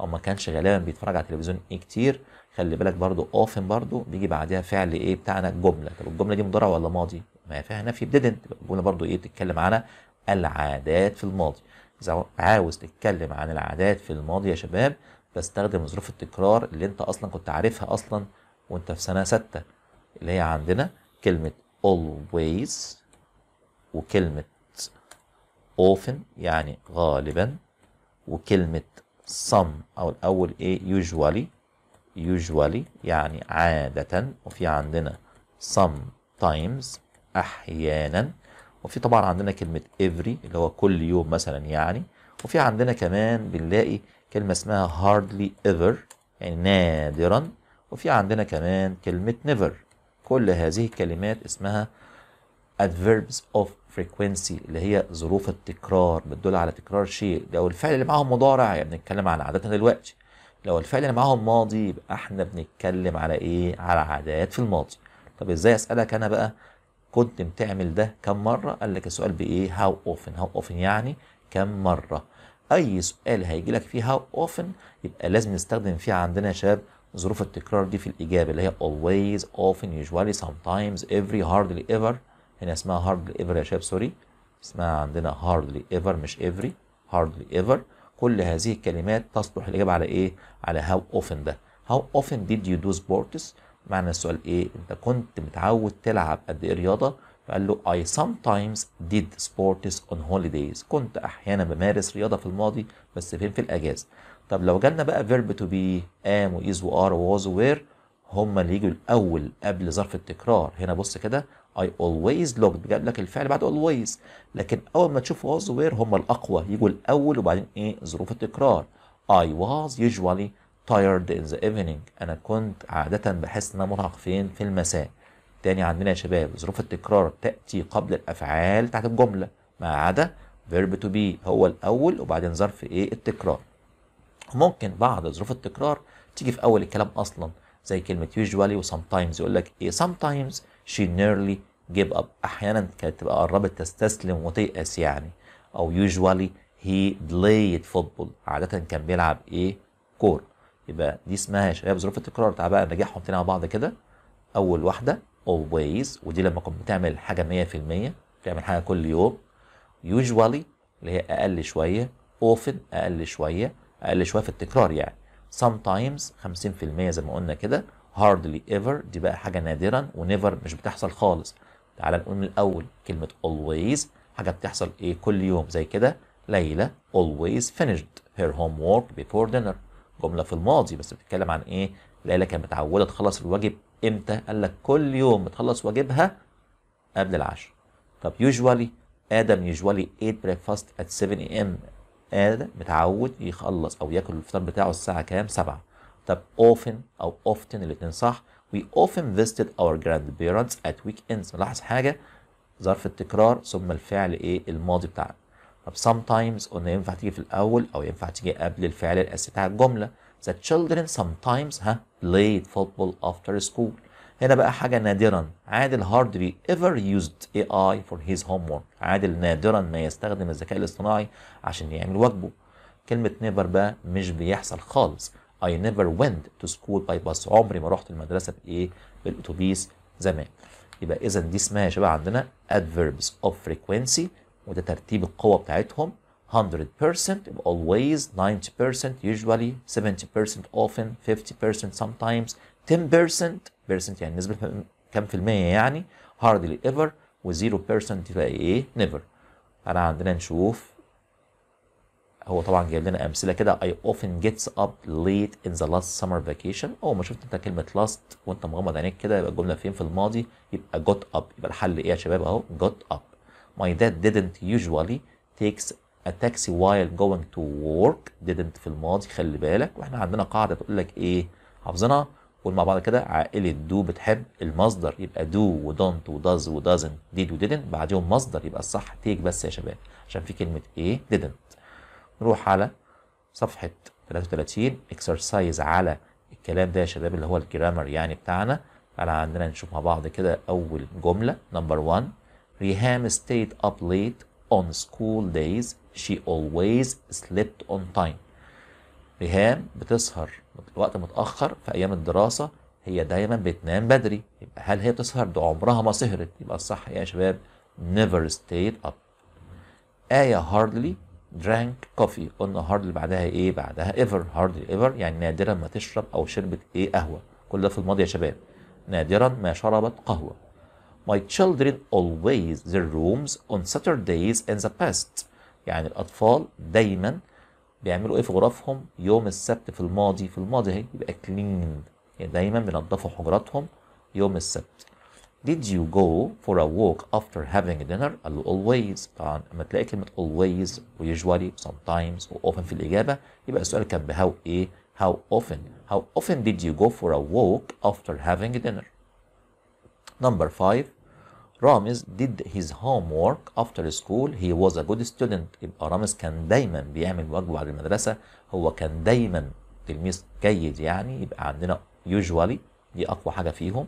او ما كانش غالبا بيتفرج على التلفزيون ايه كتير خلي بالك برضو اوفن برضو بيجي بعدها فعل ايه بتاعنا الجمله طب الجمله دي مضارع ولا ماضي ما فيها نفي بديدنت الجمله برضو ايه بتتكلم على العادات في الماضي اذا عاوز تتكلم عن العادات في الماضي يا شباب بستخدم ظروف التكرار اللي انت اصلا كنت عارفها اصلا وانت في سنه سته اللي هي عندنا كلمه always وكلمه often يعني غالبا وكلمه some او الاول ايه usually usually يعني عادة وفي عندنا sometimes احيانا وفي طبعا عندنا كلمة every اللي هو كل يوم مثلا يعني وفي عندنا كمان بنلاقي كلمة اسمها hardly ever يعني نادرا وفي عندنا كمان كلمة never كل هذه الكلمات اسمها adverbs of فريكوينسي اللي هي ظروف التكرار بتدل على تكرار شيء لو الفعل اللي معاهم مضارع يعني بنتكلم عن عاداتنا دلوقتي لو الفعل اللي معاهم ماضي يبقى احنا بنتكلم على ايه على عادات في الماضي طب ازاي اسالك انا بقى كنت بتعمل ده كم مره قال لك السؤال بايه هاو اوفن هاو اوفن يعني كم مره اي سؤال هيجي لك فيه هاو اوفن يبقى لازم نستخدم فيه عندنا يا شباب ظروف التكرار دي في الاجابه اللي هي always often usually sometimes every hardly ever هنا اسمها هاردلي ايفر يا شباب سوري اسمها عندنا هاردلي ايفر مش ايفري هاردلي ايفر كل هذه الكلمات تصلح الاجابه على ايه على هاو اوفن ده هاو اوفن ديد يو دو سبورتس معنى السؤال ايه انت كنت متعود تلعب قد ايه رياضه فقال له I sometimes did sports on holidays كنت احيانا بمارس رياضه في الماضي بس فين في الاجازه طب لو جالنا بقى فيرب تو بي ام وايز وار و وير هم اللي يجوا الاول قبل ظرف التكرار هنا بص كده I always looked جاب لك الفعل بعد always لكن أول ما تشوف was where هم الأقوى يجوا الأول وبعدين إيه ظروف التكرار I was usually tired in the evening أنا كنت عادة بحس إن أنا مرهق فين في المساء تاني عندنا يا شباب ظروف التكرار تأتي قبل الأفعال تحت الجملة ما عدا verb to be هو الأول وبعدين ظرف إيه التكرار ممكن بعض ظروف التكرار تيجي في أول الكلام أصلا زي كلمة usually و sometimes يقول لك إيه sometimes she nearly جيب اب احيانا كانت تبقى قربت تستسلم وتيأس يعني او يوجوالي هي بلايد فوتبول عاده كان بيلعب ايه كور يبقى دي اسمها يا شباب ظروف التكرار تعال بقى نراجعهم تاني مع بعض كده اول واحده اولويز ودي لما كنت بتعمل حاجه 100% بتعمل حاجه كل يوم يوجوالي اللي هي اقل شويه اوفن اقل شويه اقل شويه في التكرار يعني sometimes 50% زي ما قلنا كده hardly ever دي بقى حاجه نادرا ونيفر مش بتحصل خالص تعال نقول من الاول كلمه always حاجه بتحصل ايه كل يوم زي كده ليلى always finished her homework before dinner جمله في الماضي بس بتتكلم عن ايه ليلى كانت متعوده تخلص الواجب امتى قال لك كل يوم بتخلص واجبها قبل العشاء طب usually ادم usually ate breakfast at 7 am ادم متعود يخلص او ياكل الفطار بتاعه الساعه كام 7 طب often او often الاثنين صح We often visited our grandparents at weekends نلاحظ حاجة ظرف التكرار ثم الفعل ايه الماضي بتاعنا طب sometimes قلنا ينفع تيجي في الأول أو ينفع تيجي قبل الفعل الأساسي بتاع الجملة The children sometimes ها played football after school هنا بقى حاجة نادرا عادل هاردلي ever used AI for his homework عادل نادرا ما يستخدم الذكاء الاصطناعي عشان يعمل واجبه كلمة never بقى مش بيحصل خالص I never went to school by bus عمري ما رحت المدرسة بإيه؟ بالأتوبيس زمان يبقى إذا دي اسمها يا شباب عندنا adverbs of frequency وده ترتيب القوة بتاعتهم 100% يبقى always 90% usually 70% often 50% sometimes 10% percent يعني نسبة كام في المية يعني hardly ever و 0% تلاقي ايه never أنا عندنا نشوف هو طبعا جايب لنا امثله كده I often gets up late in the last summer vacation اول ما شفت انت كلمه last وانت مغمض عينيك كده يبقى الجمله فين في الماضي يبقى got up يبقى الحل ايه يا شباب اهو got up my dad didn't usually takes a taxi while going to work didn't في الماضي خلي بالك واحنا عندنا قاعده تقول لك ايه حافظينها قول مع بعض كده عائله دو بتحب المصدر يبقى دو ودونت وداز ودازنت ديد وديدنت بعديهم مصدر يبقى الصح تيك بس يا شباب عشان في كلمه ايه ديدنت نروح على صفحة 33 اكسرسايز على الكلام ده يا شباب اللي هو الجرامر يعني بتاعنا تعالى عندنا نشوف مع بعض كده أول جملة نمبر 1 ريهام stayed up late on school days she always slept on time ريهام بتسهر وقت متأخر في أيام الدراسة هي دايما بتنام بدري يبقى هل هي بتسهر ده عمرها ما سهرت يبقى الصح يا شباب never stayed up آية hardly drank coffee النهار اللي بعدها ايه بعدها ever hardly ever يعني نادرا ما تشرب او شربت ايه قهوه كل ده في الماضي يا شباب نادرا ما شربت قهوه my children always their rooms on Saturdays in the past يعني الاطفال دايما بيعملوا ايه في غرفهم يوم السبت في الماضي في الماضي اهي يبقى clean يعني دايما بينضفوا حجراتهم يوم السبت did you go for a walk after having dinner قال له always طبعا لما تلاقي كلمة always و usually sometimes و often في الإجابة يبقى السؤال كان ب how إيه how often how often did you go for a walk after having dinner number five Rames did his homework after school he was a good student يبقى رامز كان دايما بيعمل واجبه بعد المدرسة هو كان دايما تلميذ جيد يعني يبقى عندنا usually دي أقوى حاجة فيهم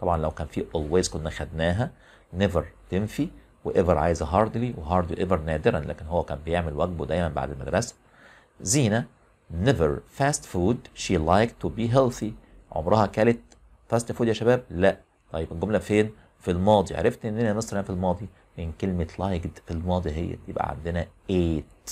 طبعا لو كان في always كنا خدناها never تنفي وايفر عايزه هاردلي وهاردلي ايفر نادرا لكن هو كان بيعمل واجبه دايما بعد المدرسه زينه never fast food she liked to be healthy عمرها كلت فاست فود يا شباب لا طيب الجمله فين في الماضي عرفت اننا مصر في الماضي من كلمه liked في الماضي هي يبقى عندنا ate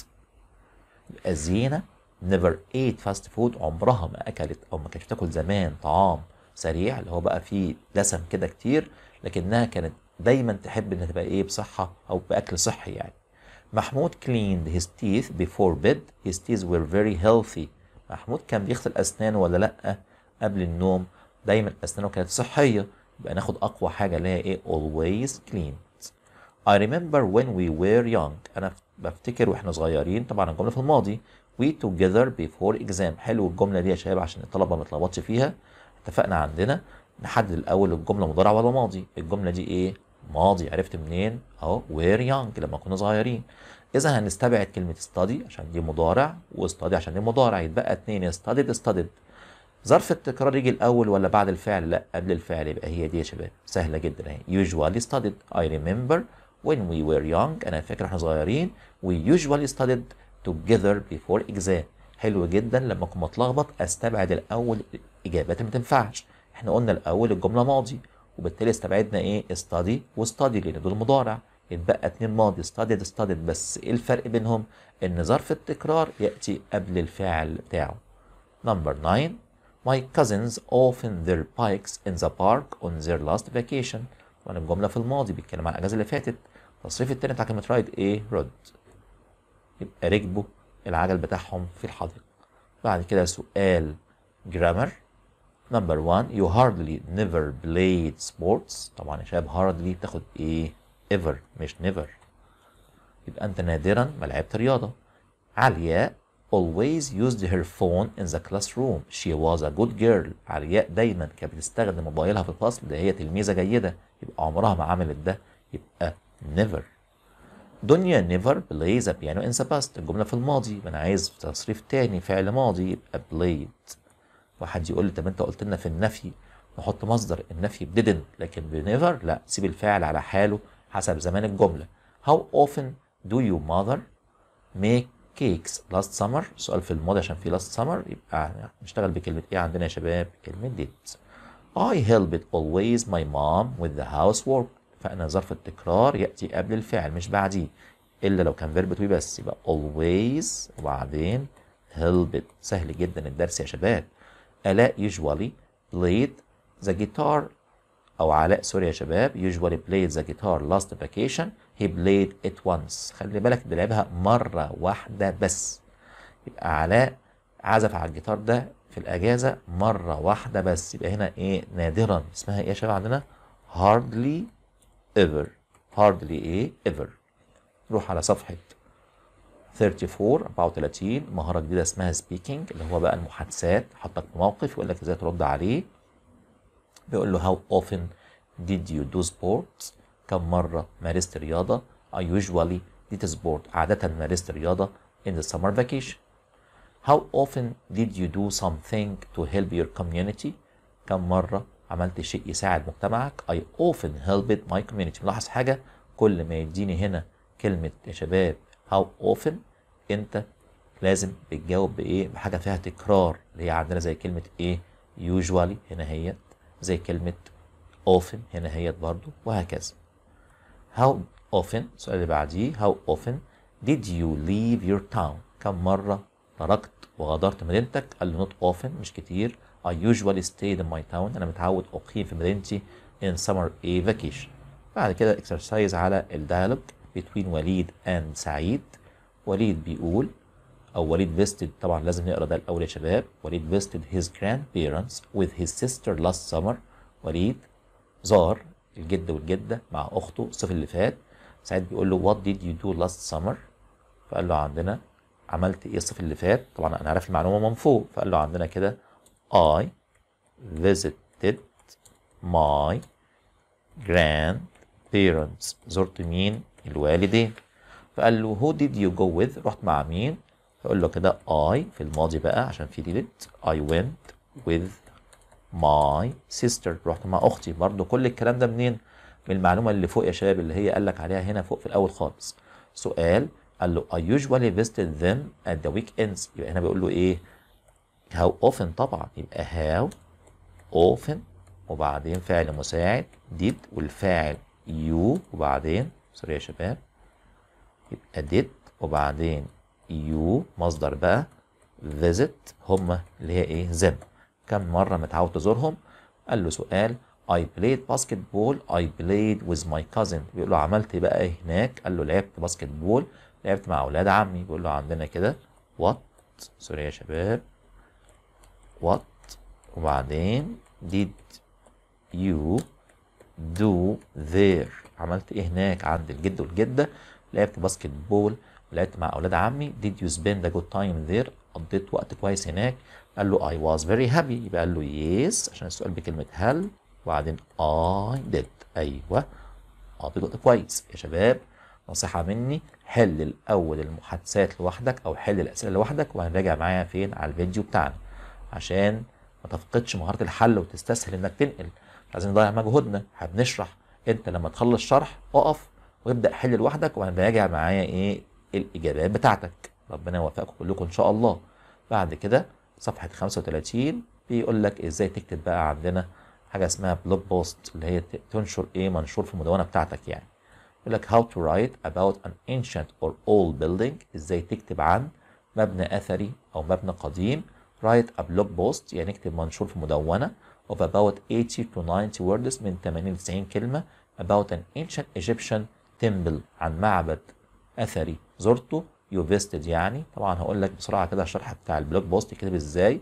يبقى زينه never ate fast food عمرها ما اكلت او ما كانتش بتاكل زمان طعام سريع اللي هو بقى فيه دسم كده كتير لكنها كانت دايما تحب انها تبقى ايه بصحه او باكل صحي يعني محمود cleaned his teeth before bed his teeth were very healthy محمود كان بيغسل اسنانه ولا لا قبل النوم دايما اسنانه كانت صحيه يبقى ناخد اقوى حاجه اللي هي ايه always cleaned I remember when we were young انا بفتكر واحنا صغيرين طبعا الجمله في الماضي we together before exam حلو الجمله دي يا شباب عشان الطلبه ما تلخبطش فيها اتفقنا عندنا نحدد الاول الجمله مضارع ولا ماضي الجمله دي ايه ماضي عرفت منين اهو وير يونج لما كنا صغيرين اذا هنستبعد كلمه ستادي عشان دي مضارع وستادي عشان دي مضارع يتبقى اتنين ستاديد ستاديد ظرف التكرار يجي الاول ولا بعد الفعل لا قبل الفعل يبقى هي دي يا شباب سهله جدا اهي usually studied I remember when we were young انا فاكر احنا صغيرين we usually studied together before exam حلو جدا لما اكون متلخبط استبعد الاول الاجابات اللي ما تنفعش احنا قلنا الاول الجمله ماضي وبالتالي استبعدنا ايه استادي وستادي لان دول مضارع اتبقى اتنين ماضي استاديد استاديد بس ايه الفرق بينهم ان ظرف التكرار ياتي قبل الفعل بتاعه نمبر 9 My cousins often their bikes in the park on their last vacation وانا الجمله في الماضي بيتكلم عن الاجازه اللي فاتت تصريف التاني بتاع كلمه رايد ايه رد يبقى ركبه العجل بتاعهم في الحديقة بعد كده سؤال جرامر نمبر 1 you hardly never played sports طبعا يا شباب hardly تاخد ايه ever مش never يبقى انت نادرا ما لعبت رياضة علياء always used her phone in the classroom she was a good girl علياء دايما كانت بتستخدم موبايلها في الفصل ده هي تلميذة جيدة يبقى عمرها ما عملت ده يبقى never دنيا نيفر بلايز بيانو ان ذا باست الجمله في الماضي ما انا عايز تصريف تاني فعل ماضي يبقى بلايد واحد يقول لي طب انت قلت لنا في النفي نحط مصدر النفي بديدنت لكن بنيفر لا سيب الفاعل على حاله حسب زمان الجمله how often do your mother make cakes last summer سؤال في الماضي عشان في last summer يبقى نشتغل بكلمه ايه عندنا يا شباب كلمه did I it always my mom with the housework اتفقنا ظرف التكرار ياتي قبل الفعل مش بعديه الا لو كان فيرب تو بي بس يبقى always وبعدين help سهل جدا الدرس يا شباب الاء يوجوالي played ذا جيتار او علاء سوري يا شباب يوجوالي played ذا جيتار لاست فاكيشن هي played ات وانس خلي بالك بيلعبها مره واحده بس يبقى علاء عزف على الجيتار ده في الاجازه مره واحده بس يبقى هنا ايه نادرا اسمها ايه يا شباب عندنا hardly ever hardly ايه ever روح على صفحة 34 34 مهارة جديدة اسمها speaking اللي هو بقى المحادثات حطك في موقف يقول لك ازاي ترد عليه بيقول له how often did you do sports كم مرة مارست رياضة I usually did sport عادة مارست رياضة in the summer vacation How often did you do something to help your community كم مرة عملت شيء يساعد مجتمعك I often helped my community ملاحظ حاجة كل ما يديني هنا كلمة يا شباب how often انت لازم بتجاوب بايه بحاجة فيها تكرار اللي هي عندنا زي كلمة ايه usually هنا هيت زي كلمة often هنا هيت برضو وهكذا how often السؤال اللي بعديه how often did you leave your town كم مرة تركت وغادرت مدينتك قال له not often مش كتير I usually stayed in my town أنا متعود أقيم في مدينتي in summer a vacation بعد كده اكسرسايز على الديالوج between وليد and سعيد وليد بيقول أو وليد visited طبعا لازم نقرا ده الأول يا شباب وليد visited his grandparents with his sister last summer وليد زار الجد والجدة مع أخته الصيف اللي فات سعيد بيقول له what did you do last summer فقال له عندنا عملت ايه الصيف اللي فات طبعا انا عارف المعلومه من فوق فقال له عندنا كده I visited my grandparents زرت مين الوالدين فقال له who did you go with رحت مع مين فقال له كده I في الماضي بقى عشان في did I went with my sister رحت مع اختي برضو كل الكلام ده منين من المعلومه اللي فوق يا شباب اللي هي قال لك عليها هنا فوق في الاول خالص سؤال قال له I usually visited them at the weekends يبقى هنا بيقول له ايه هاو اوفن طبعا يبقى هاو اوفن وبعدين فعل مساعد ديد والفاعل يو وبعدين سوري يا شباب يبقى ديد وبعدين يو مصدر بقى فيزيت هما اللي هي ايه زم كم مره متعود تزورهم قال له سؤال I played basketball I played with my cousin بيقول له عملت إيه بقى ايه هناك قال له لعبت باسكت بول لعبت مع اولاد عمي بيقول له عندنا كده وات سوري يا شباب what وبعدين did you do there عملت ايه هناك عند الجد والجده لعبت باسكت بول ولعبت مع اولاد عمي did you spend a good time there قضيت وقت كويس هناك قال له I was very happy يبقى قال له yes عشان السؤال بكلمه هل وبعدين I did ايوه قضيت وقت كويس يا شباب نصيحة مني حل الأول المحادثات لوحدك أو حل الأسئلة لوحدك وهنراجع معايا فين على الفيديو بتاعنا عشان ما تفقدش مهاره الحل وتستسهل انك تنقل عايزين نضيع مجهودنا احنا بنشرح انت لما تخلص شرح اقف وابدا حل لوحدك وانا براجع معايا ايه الاجابات بتاعتك ربنا يوفقكم كلكم ان شاء الله بعد كده صفحه 35 بيقول لك ازاي تكتب بقى عندنا حاجه اسمها بلوج بوست اللي هي تنشر ايه منشور في المدونه بتاعتك يعني يقول لك how to write about an ancient or old building ازاي تكتب عن مبنى اثري او مبنى قديم write a blog post يعني اكتب منشور في مدونة of about 80 to 90 words من 80 ل 90 كلمة about an ancient Egyptian temple عن معبد أثري زرته you visited يعني طبعا هقول لك بسرعة كده الشرح بتاع البلوج بوست كتب ازاي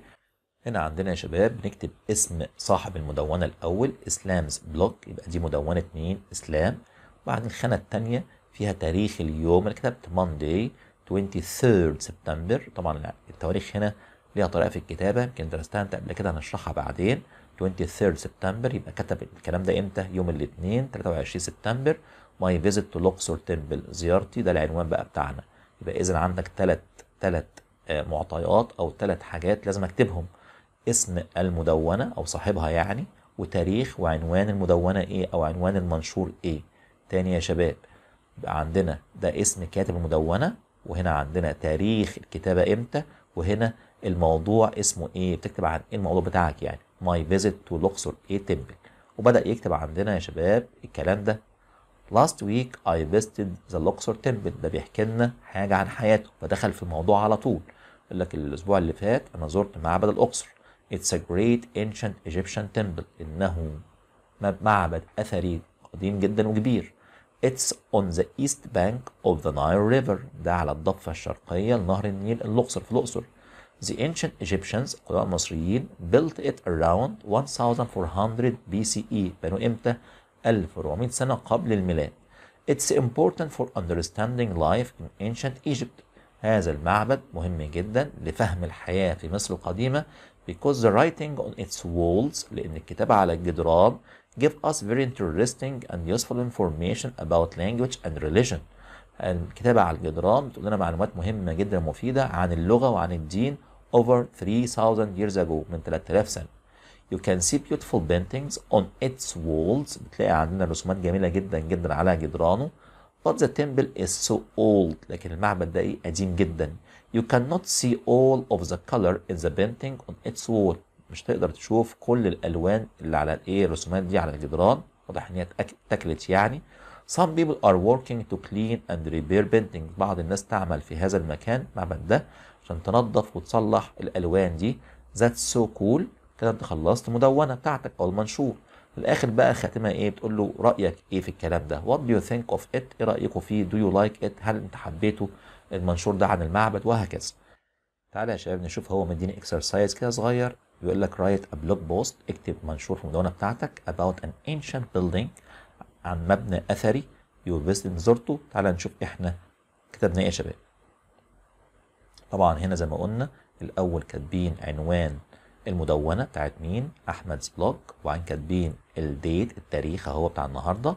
هنا عندنا يا شباب بنكتب اسم صاحب المدونة الأول اسلامز بلوك يبقى دي مدونة مين اسلام وبعدين الخانة الثانية فيها تاريخ اليوم انا كتبت Monday 23 سبتمبر طبعا التواريخ هنا ليها طريقه في الكتابه يمكن درستها انت قبل كده هنشرحها بعدين 23 سبتمبر يبقى كتب الكلام ده امتى؟ يوم الاثنين 23 سبتمبر ماي فيزيت تو لوكسور تمبل زيارتي ده العنوان بقى بتاعنا يبقى اذا عندك ثلاث ثلاث آه، معطيات او ثلاث حاجات لازم اكتبهم اسم المدونه او صاحبها يعني وتاريخ وعنوان المدونه ايه او عنوان المنشور ايه تاني يا شباب يبقى عندنا ده اسم كاتب المدونه وهنا عندنا تاريخ الكتابه امتى وهنا الموضوع اسمه ايه بتكتب عن ايه الموضوع بتاعك يعني ماي فيزيت تو لوكسور ايه تمبل وبدا يكتب عندنا يا شباب الكلام ده لاست ويك اي فيزيتد ذا لوكسور تمبل ده بيحكي لنا حاجه عن حياته فدخل في الموضوع على طول يقول لك الاسبوع اللي فات انا زرت معبد الاقصر اتس ا جريت انشنت ايجيبشن تمبل انه معبد اثري قديم جدا وكبير اتس اون ذا ايست بانك اوف ذا نايل ريفر ده على الضفه الشرقيه لنهر النيل الاقصر في الاقصر The ancient Egyptians, built it around 1400 BCE بنوا إمتى؟ 1400 سنة قبل الميلاد. It's important for understanding life in ancient Egypt. هذا المعبد مهم جدا لفهم الحياة في مصر القديمة because the writing on its walls لأن الكتابة على الجدران give us very interesting and useful information about language and religion. الكتابة على الجدران بتقول لنا معلومات مهمة جدا مفيدة عن اللغة وعن الدين over 3000 years ago من 3000 سنة. You can see beautiful paintings on its walls بتلاقي عندنا رسومات جميلة جدا جدا على جدرانه but the temple is so old لكن المعبد ده ايه قديم جدا. You cannot see all of the color in the painting on its wall مش تقدر تشوف كل الألوان اللي على الايه الرسومات دي على الجدران واضح ان هي اتاكلت يعني Some people are working to clean and repair painting. بعض الناس تعمل في هذا المكان معبد ده عشان تنظف وتصلح الألوان دي That's so cool كده انت خلصت مدونة بتاعتك أو المنشور في الآخر بقى خاتمة إيه بتقول له رأيك إيه في الكلام ده What do you think of it إيه رأيكوا فيه Do you like it هل أنت حبيته المنشور ده عن المعبد وهكذا تعالى يا شباب نشوف هو مديني اكسرسايز كده صغير بيقول لك write a blog post اكتب منشور في المدونة بتاعتك about an ancient building عن مبنى اثري يوفيستن زرته تعالى نشوف احنا كتبنا ايه يا شباب طبعا هنا زي ما قلنا الاول كاتبين عنوان المدونه بتاعت مين احمد سبلوك وبعدين كاتبين الديت التاريخ اهو بتاع النهارده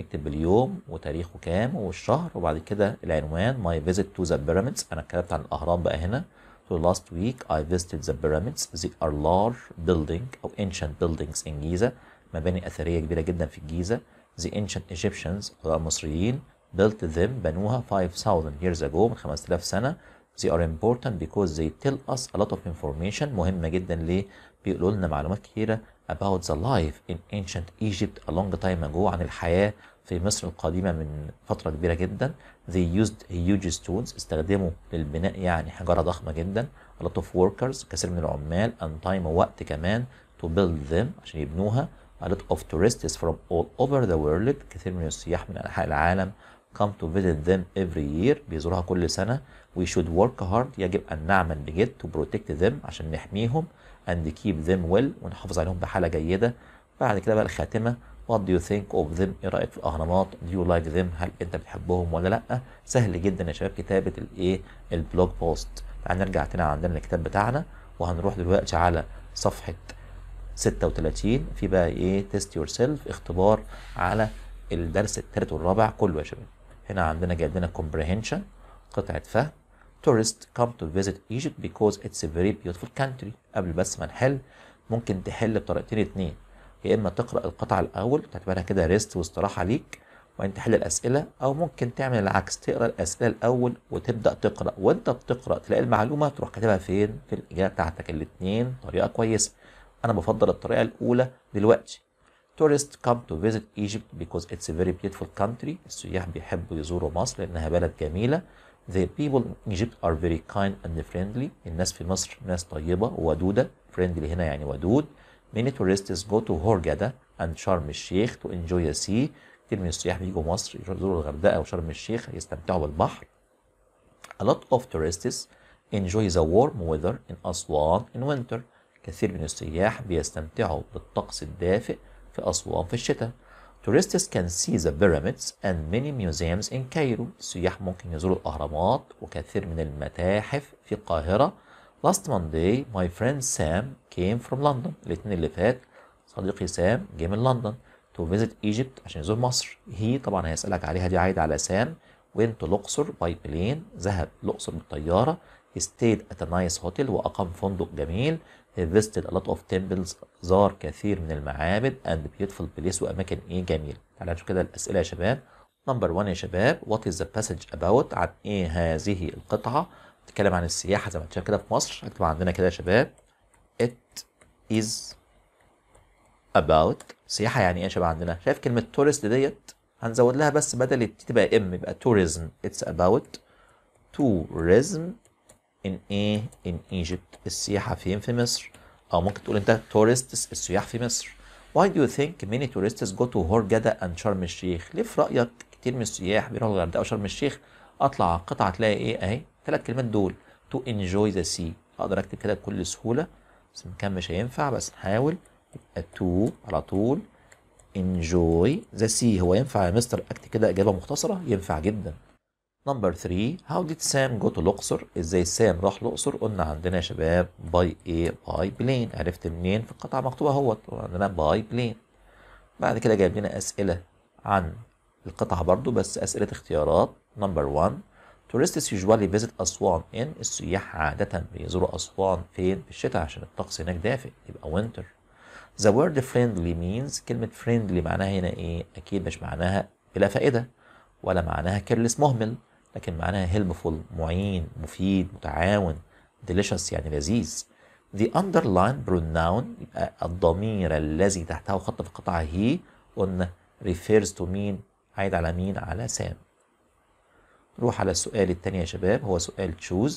نكتب اليوم وتاريخه كام والشهر وبعد كده العنوان ماي فيزيت تو ذا بيراميدز انا اتكلمت عن الاهرام بقى هنا so last week I visited the pyramids they are large بيلدينج او ancient buildings in Giza مباني اثريه كبيره جدا في الجيزه the ancient Egyptians المصريين built them بنوها 5000 years ago من 5000 سنة they are important because they tell us a lot of information مهمة جدا ليه بيقولوا لنا معلومات كثيرة about the life in ancient Egypt a long time ago عن الحياة في مصر القديمة من فترة كبيرة جدا they used huge stones استخدموا للبناء يعني حجارة ضخمة جدا a lot of workers كثير من العمال and time وقت كمان to build them عشان يبنوها A lot of tourists from all over the world كثير من السياح من أنحاء العالم come to visit them every year بيزورها كل سنة we should work hard يجب أن نعمل بجد to protect them عشان نحميهم and keep them well ونحافظ عليهم بحالة جيدة بعد كده بقى الخاتمة what do you think of them ايه رأيك في الأهرامات do you like them هل أنت بتحبهم ولا لأ سهل جدا يا شباب كتابة الإيه البلوج بوست تعال نرجع تاني عندنا الكتاب بتاعنا وهنروح دلوقتي على صفحة 36 في بقى ايه تيست يور سيلف اختبار على الدرس الثالث والرابع كله يا شباب هنا عندنا جاي لنا كومبريهنشن قطعه فهم تورست كم تو فيزيت ايجيبت بيكوز اتس ا فيري بيوتفول كانتري قبل بس ما نحل ممكن تحل بطريقتين اثنين يا اما تقرا القطعه الاول تعتبرها كده ريست واستراحه ليك وبعدين تحل الاسئله او ممكن تعمل العكس تقرا الاسئله الاول وتبدا تقرا وانت بتقرا تلاقي المعلومه تروح كاتبها فين في الاجابه بتاعتك الاثنين طريقه كويسه انا بفضل الطريقه الاولى دلوقتي tourists come to visit Egypt because it's a very beautiful country السياح بيحبوا يزوروا مصر لانها بلد جميله the people in Egypt are very kind and friendly الناس في مصر ناس طيبه وودوده friendly هنا يعني ودود many tourists go to Hurghada and Sharm el-Sheikh to enjoy the sea كتير من السياح بيجوا مصر يزوروا الغردقه وشرم الشيخ يستمتعوا بالبحر a lot of tourists enjoy the warm weather in Aswan in winter كثير من السياح بيستمتعوا بالطقس الدافئ في أسوان في الشتاء. Tourists can see the pyramids and many museums in Cairo. السياح ممكن يزوروا الأهرامات وكثير من المتاحف في القاهرة. Last Monday my friend Sam came from London. الاثنين اللي فات صديقي سام جه من لندن to visit Egypt عشان يزور مصر. هي طبعا هيسألك عليها دي عايدة على سام went to الأقصر by plane ذهب لقصر بالطيارة. He stayed at a nice hotel وأقام فندق جميل. invested a lot of temples زار كثير من المعابد and beautiful places وأماكن إيه جميلة تعالوا نشوف كده الأسئلة يا شباب نمبر 1 يا شباب what is the passage about عن إيه هذه القطعة بتتكلم عن السياحة زي ما انت كده في مصر اكتب عندنا كده يا شباب it is about سياحة يعني ايه يا شباب عندنا شايف كلمة تورست ديت هنزود لها بس بدل تبقى ام يبقى tourism it's about tourism in ايه in Egypt السياحة فين في مصر أو ممكن تقول أنت تورستس السياح في مصر Why do you think many tourists go to Hurghada and Sharm الشيخ ليه في رأيك كتير من السياح بيروحوا الغردقة وشرم الشيخ أطلع على القطعة تلاقي إيه أهي ثلاث كلمات دول to enjoy the sea أقدر أكتب كده بكل سهولة بس المكان مش هينفع بس نحاول تو to على طول enjoy the sea هو ينفع يا مستر أكتب كده إجابة مختصرة ينفع جدا نمبر 3 هاو ديد سام جو تو الاقصر ازاي سام راح الاقصر قلنا عندنا يا شباب باي ايه باي بلين عرفت منين في القطعه مكتوبه اهوت عندنا باي بلين بعد كده جايب لنا اسئله عن القطعه برضو بس اسئله اختيارات نمبر 1 tourists usually visit أسوان إن السياح عادة بيزوروا أسوان فين في الشتاء عشان الطقس هناك دافئ يبقى winter the word friendly means كلمة friendly معناها هنا إيه أكيد مش معناها بلا فائدة ولا معناها كيرلس مهمل لكن معناها هيلبفول معين مفيد متعاون ديليشس يعني لذيذ the underline pronoun آه، الضمير الذي تحته خط في القطعة هي قلنا refers to مين عايد على مين على سام نروح على السؤال الثاني يا شباب هو سؤال choose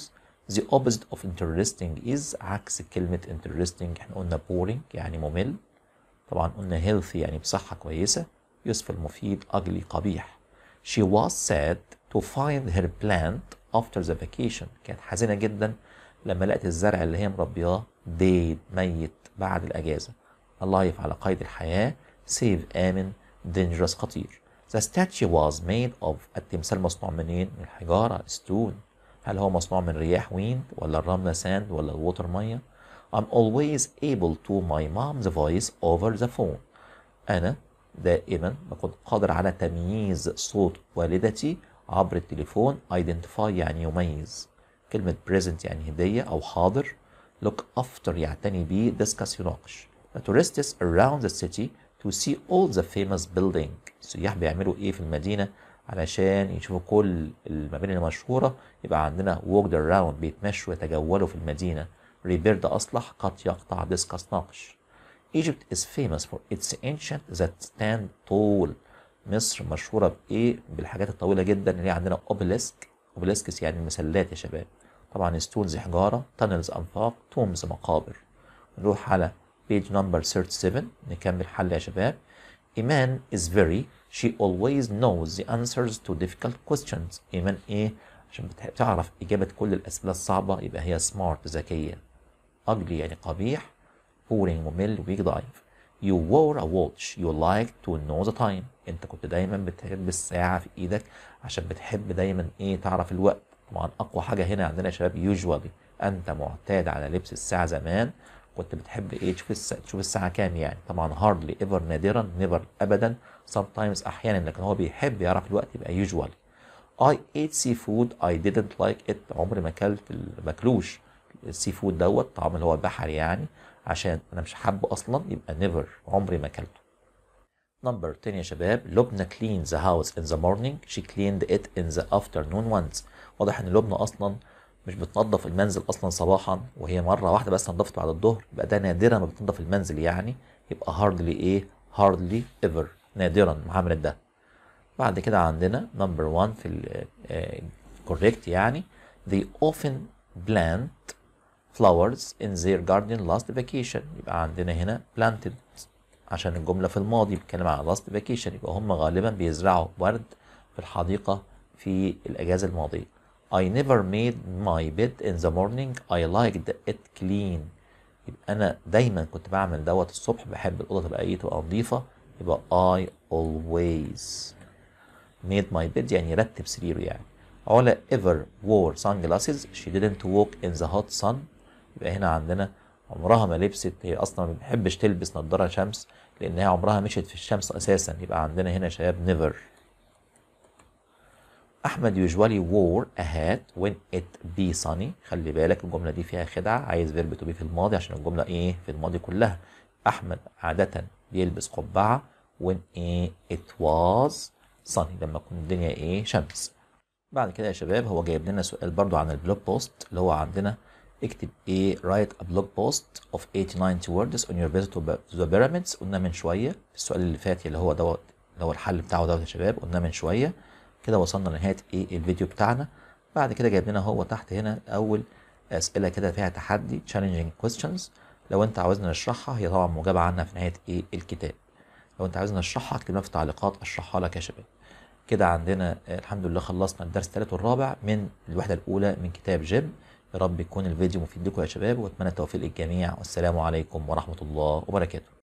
the opposite of interesting is عكس كلمة interesting احنا قلنا boring يعني ممل طبعا قلنا healthy يعني بصحة كويسة useful مفيد ugly قبيح she was sad to find her plant after the vacation كانت حزينة جدا لما لقت الزرع اللي هي مربياه ديد ميت بعد الأجازة الله يفعل قيد الحياة سيف آمن دينجرس خطير The statue was made of التمثال مصنوع منين؟ من الحجارة ستون هل هو مصنوع من رياح ويند ولا الرملة ساند ولا الوتر مية؟ I'm always able to my mom's voice over the phone أنا دائما بكون قادر على تمييز صوت والدتي عبر التليفون identify يعني يميز كلمة present يعني هدية أو حاضر look after يعتني به discuss يناقش the tourists around the city to see all the famous building السياح بيعملوا إيه في المدينة علشان يشوفوا كل المباني المشهورة يبقى عندنا walk around بيتمشوا ويتجولوا في المدينة repair ده أصلح قد يقطع discuss ناقش Egypt is famous for its ancient that stand tall مصر مشهوره بايه بالحاجات الطويله جدا اللي هي عندنا اوبليسك اوبليسكس يعني مسلات يا شباب طبعا ستونز حجاره تانلز انفاق تومز مقابر نروح على بيج نمبر 37 نكمل حل يا شباب إيمان از فيري شي اولويز نوز ذا انسرز تو difficult كويستشنز إيمان إيه عشان بتعرف إجابة كل الأسئلة الصعبة يبقى هي سمارت ذكية اجلي يعني قبيح بورينج ممل ويك ضعيف You wore a watch you liked to know the time انت كنت دايما بتلبس ساعة في ايدك عشان بتحب دايما ايه تعرف الوقت طبعا اقوى حاجة هنا عندنا يا شباب يوجوالي انت معتاد على لبس الساعة زمان كنت بتحب ايه تشوف الساعة تشوف الساعة كام يعني طبعا هاردلي ايفر نادرا نيفر ابدا sometimes احيانا لكن هو بيحب يعرف الوقت يبقى يوجوالي I ate seafood I didn't like it عمري ما اكلت ما اكلوش السي فود دوت طعام اللي هو البحر يعني عشان انا مش حابه اصلا يبقى نيفر عمري ما اكلته نمبر 10 يا شباب لبنى كلين ذا هاوس ان ذا مورنينج شي كليند ات ان ذا افترنون once واضح ان لبنى اصلا مش بتنظف المنزل اصلا صباحا وهي مره واحده بس نظفت بعد الظهر يبقى ده نادرا ما بتنظف المنزل يعني يبقى هاردلي ايه هاردلي ايفر نادرا معامل عملت ده بعد كده عندنا نمبر 1 في الكوريكت آه، يعني they often plant flowers in their garden last vacation يبقى عندنا هنا planted عشان الجملة في الماضي بتكلم على last vacation يبقى هم غالبا بيزرعوا ورد في الحديقة في الأجازة الماضية I never made my bed in the morning I liked it clean يبقى أنا دايما كنت بعمل دوت الصبح بحب الأوضة تبقى إيه تبقى نظيفة يبقى I always made my bed يعني رتب سريره يعني علا ever wore sunglasses she didn't walk in the hot sun يبقى هنا عندنا عمرها ما لبست هي اصلا ما بتحبش تلبس نظاره شمس لان هي عمرها مشيت في الشمس اساسا يبقى عندنا هنا شباب نيفر احمد يوجوالي وور ا هات وين ات بي صاني خلي بالك الجمله دي فيها خدعه عايز فيرب تو بي في الماضي عشان الجمله ايه في الماضي كلها احمد عاده بيلبس قبعه وين ايه ات واز صاني لما تكون الدنيا ايه شمس بعد كده يا شباب هو جايب لنا سؤال برضو عن البلوج بوست اللي هو عندنا اكتب ايه رايت ا بلوج بوست اوف 80 words اون يور فيزيت تو ذا بيراميدز قلنا من شويه السؤال اللي فات اللي هو دوت اللي هو الحل بتاعه دوت يا شباب قلنا من شويه كده وصلنا لنهايه ايه الفيديو بتاعنا بعد كده جايب لنا هو تحت هنا اول آه، اسئله كده فيها تحدي تشالنجينج كويستشنز لو انت عاوزنا نشرحها هي طبعا مجابه عنها في نهايه ايه الكتاب لو انت عاوزنا نشرحها اكتب في التعليقات اشرحها لك يا شباب كده عندنا آه، الحمد لله خلصنا الدرس الثالث والرابع من الوحده الاولى من كتاب جيم يا رب يكون الفيديو مفيد لكم يا شباب واتمنى توفيق للجميع والسلام عليكم ورحمه الله وبركاته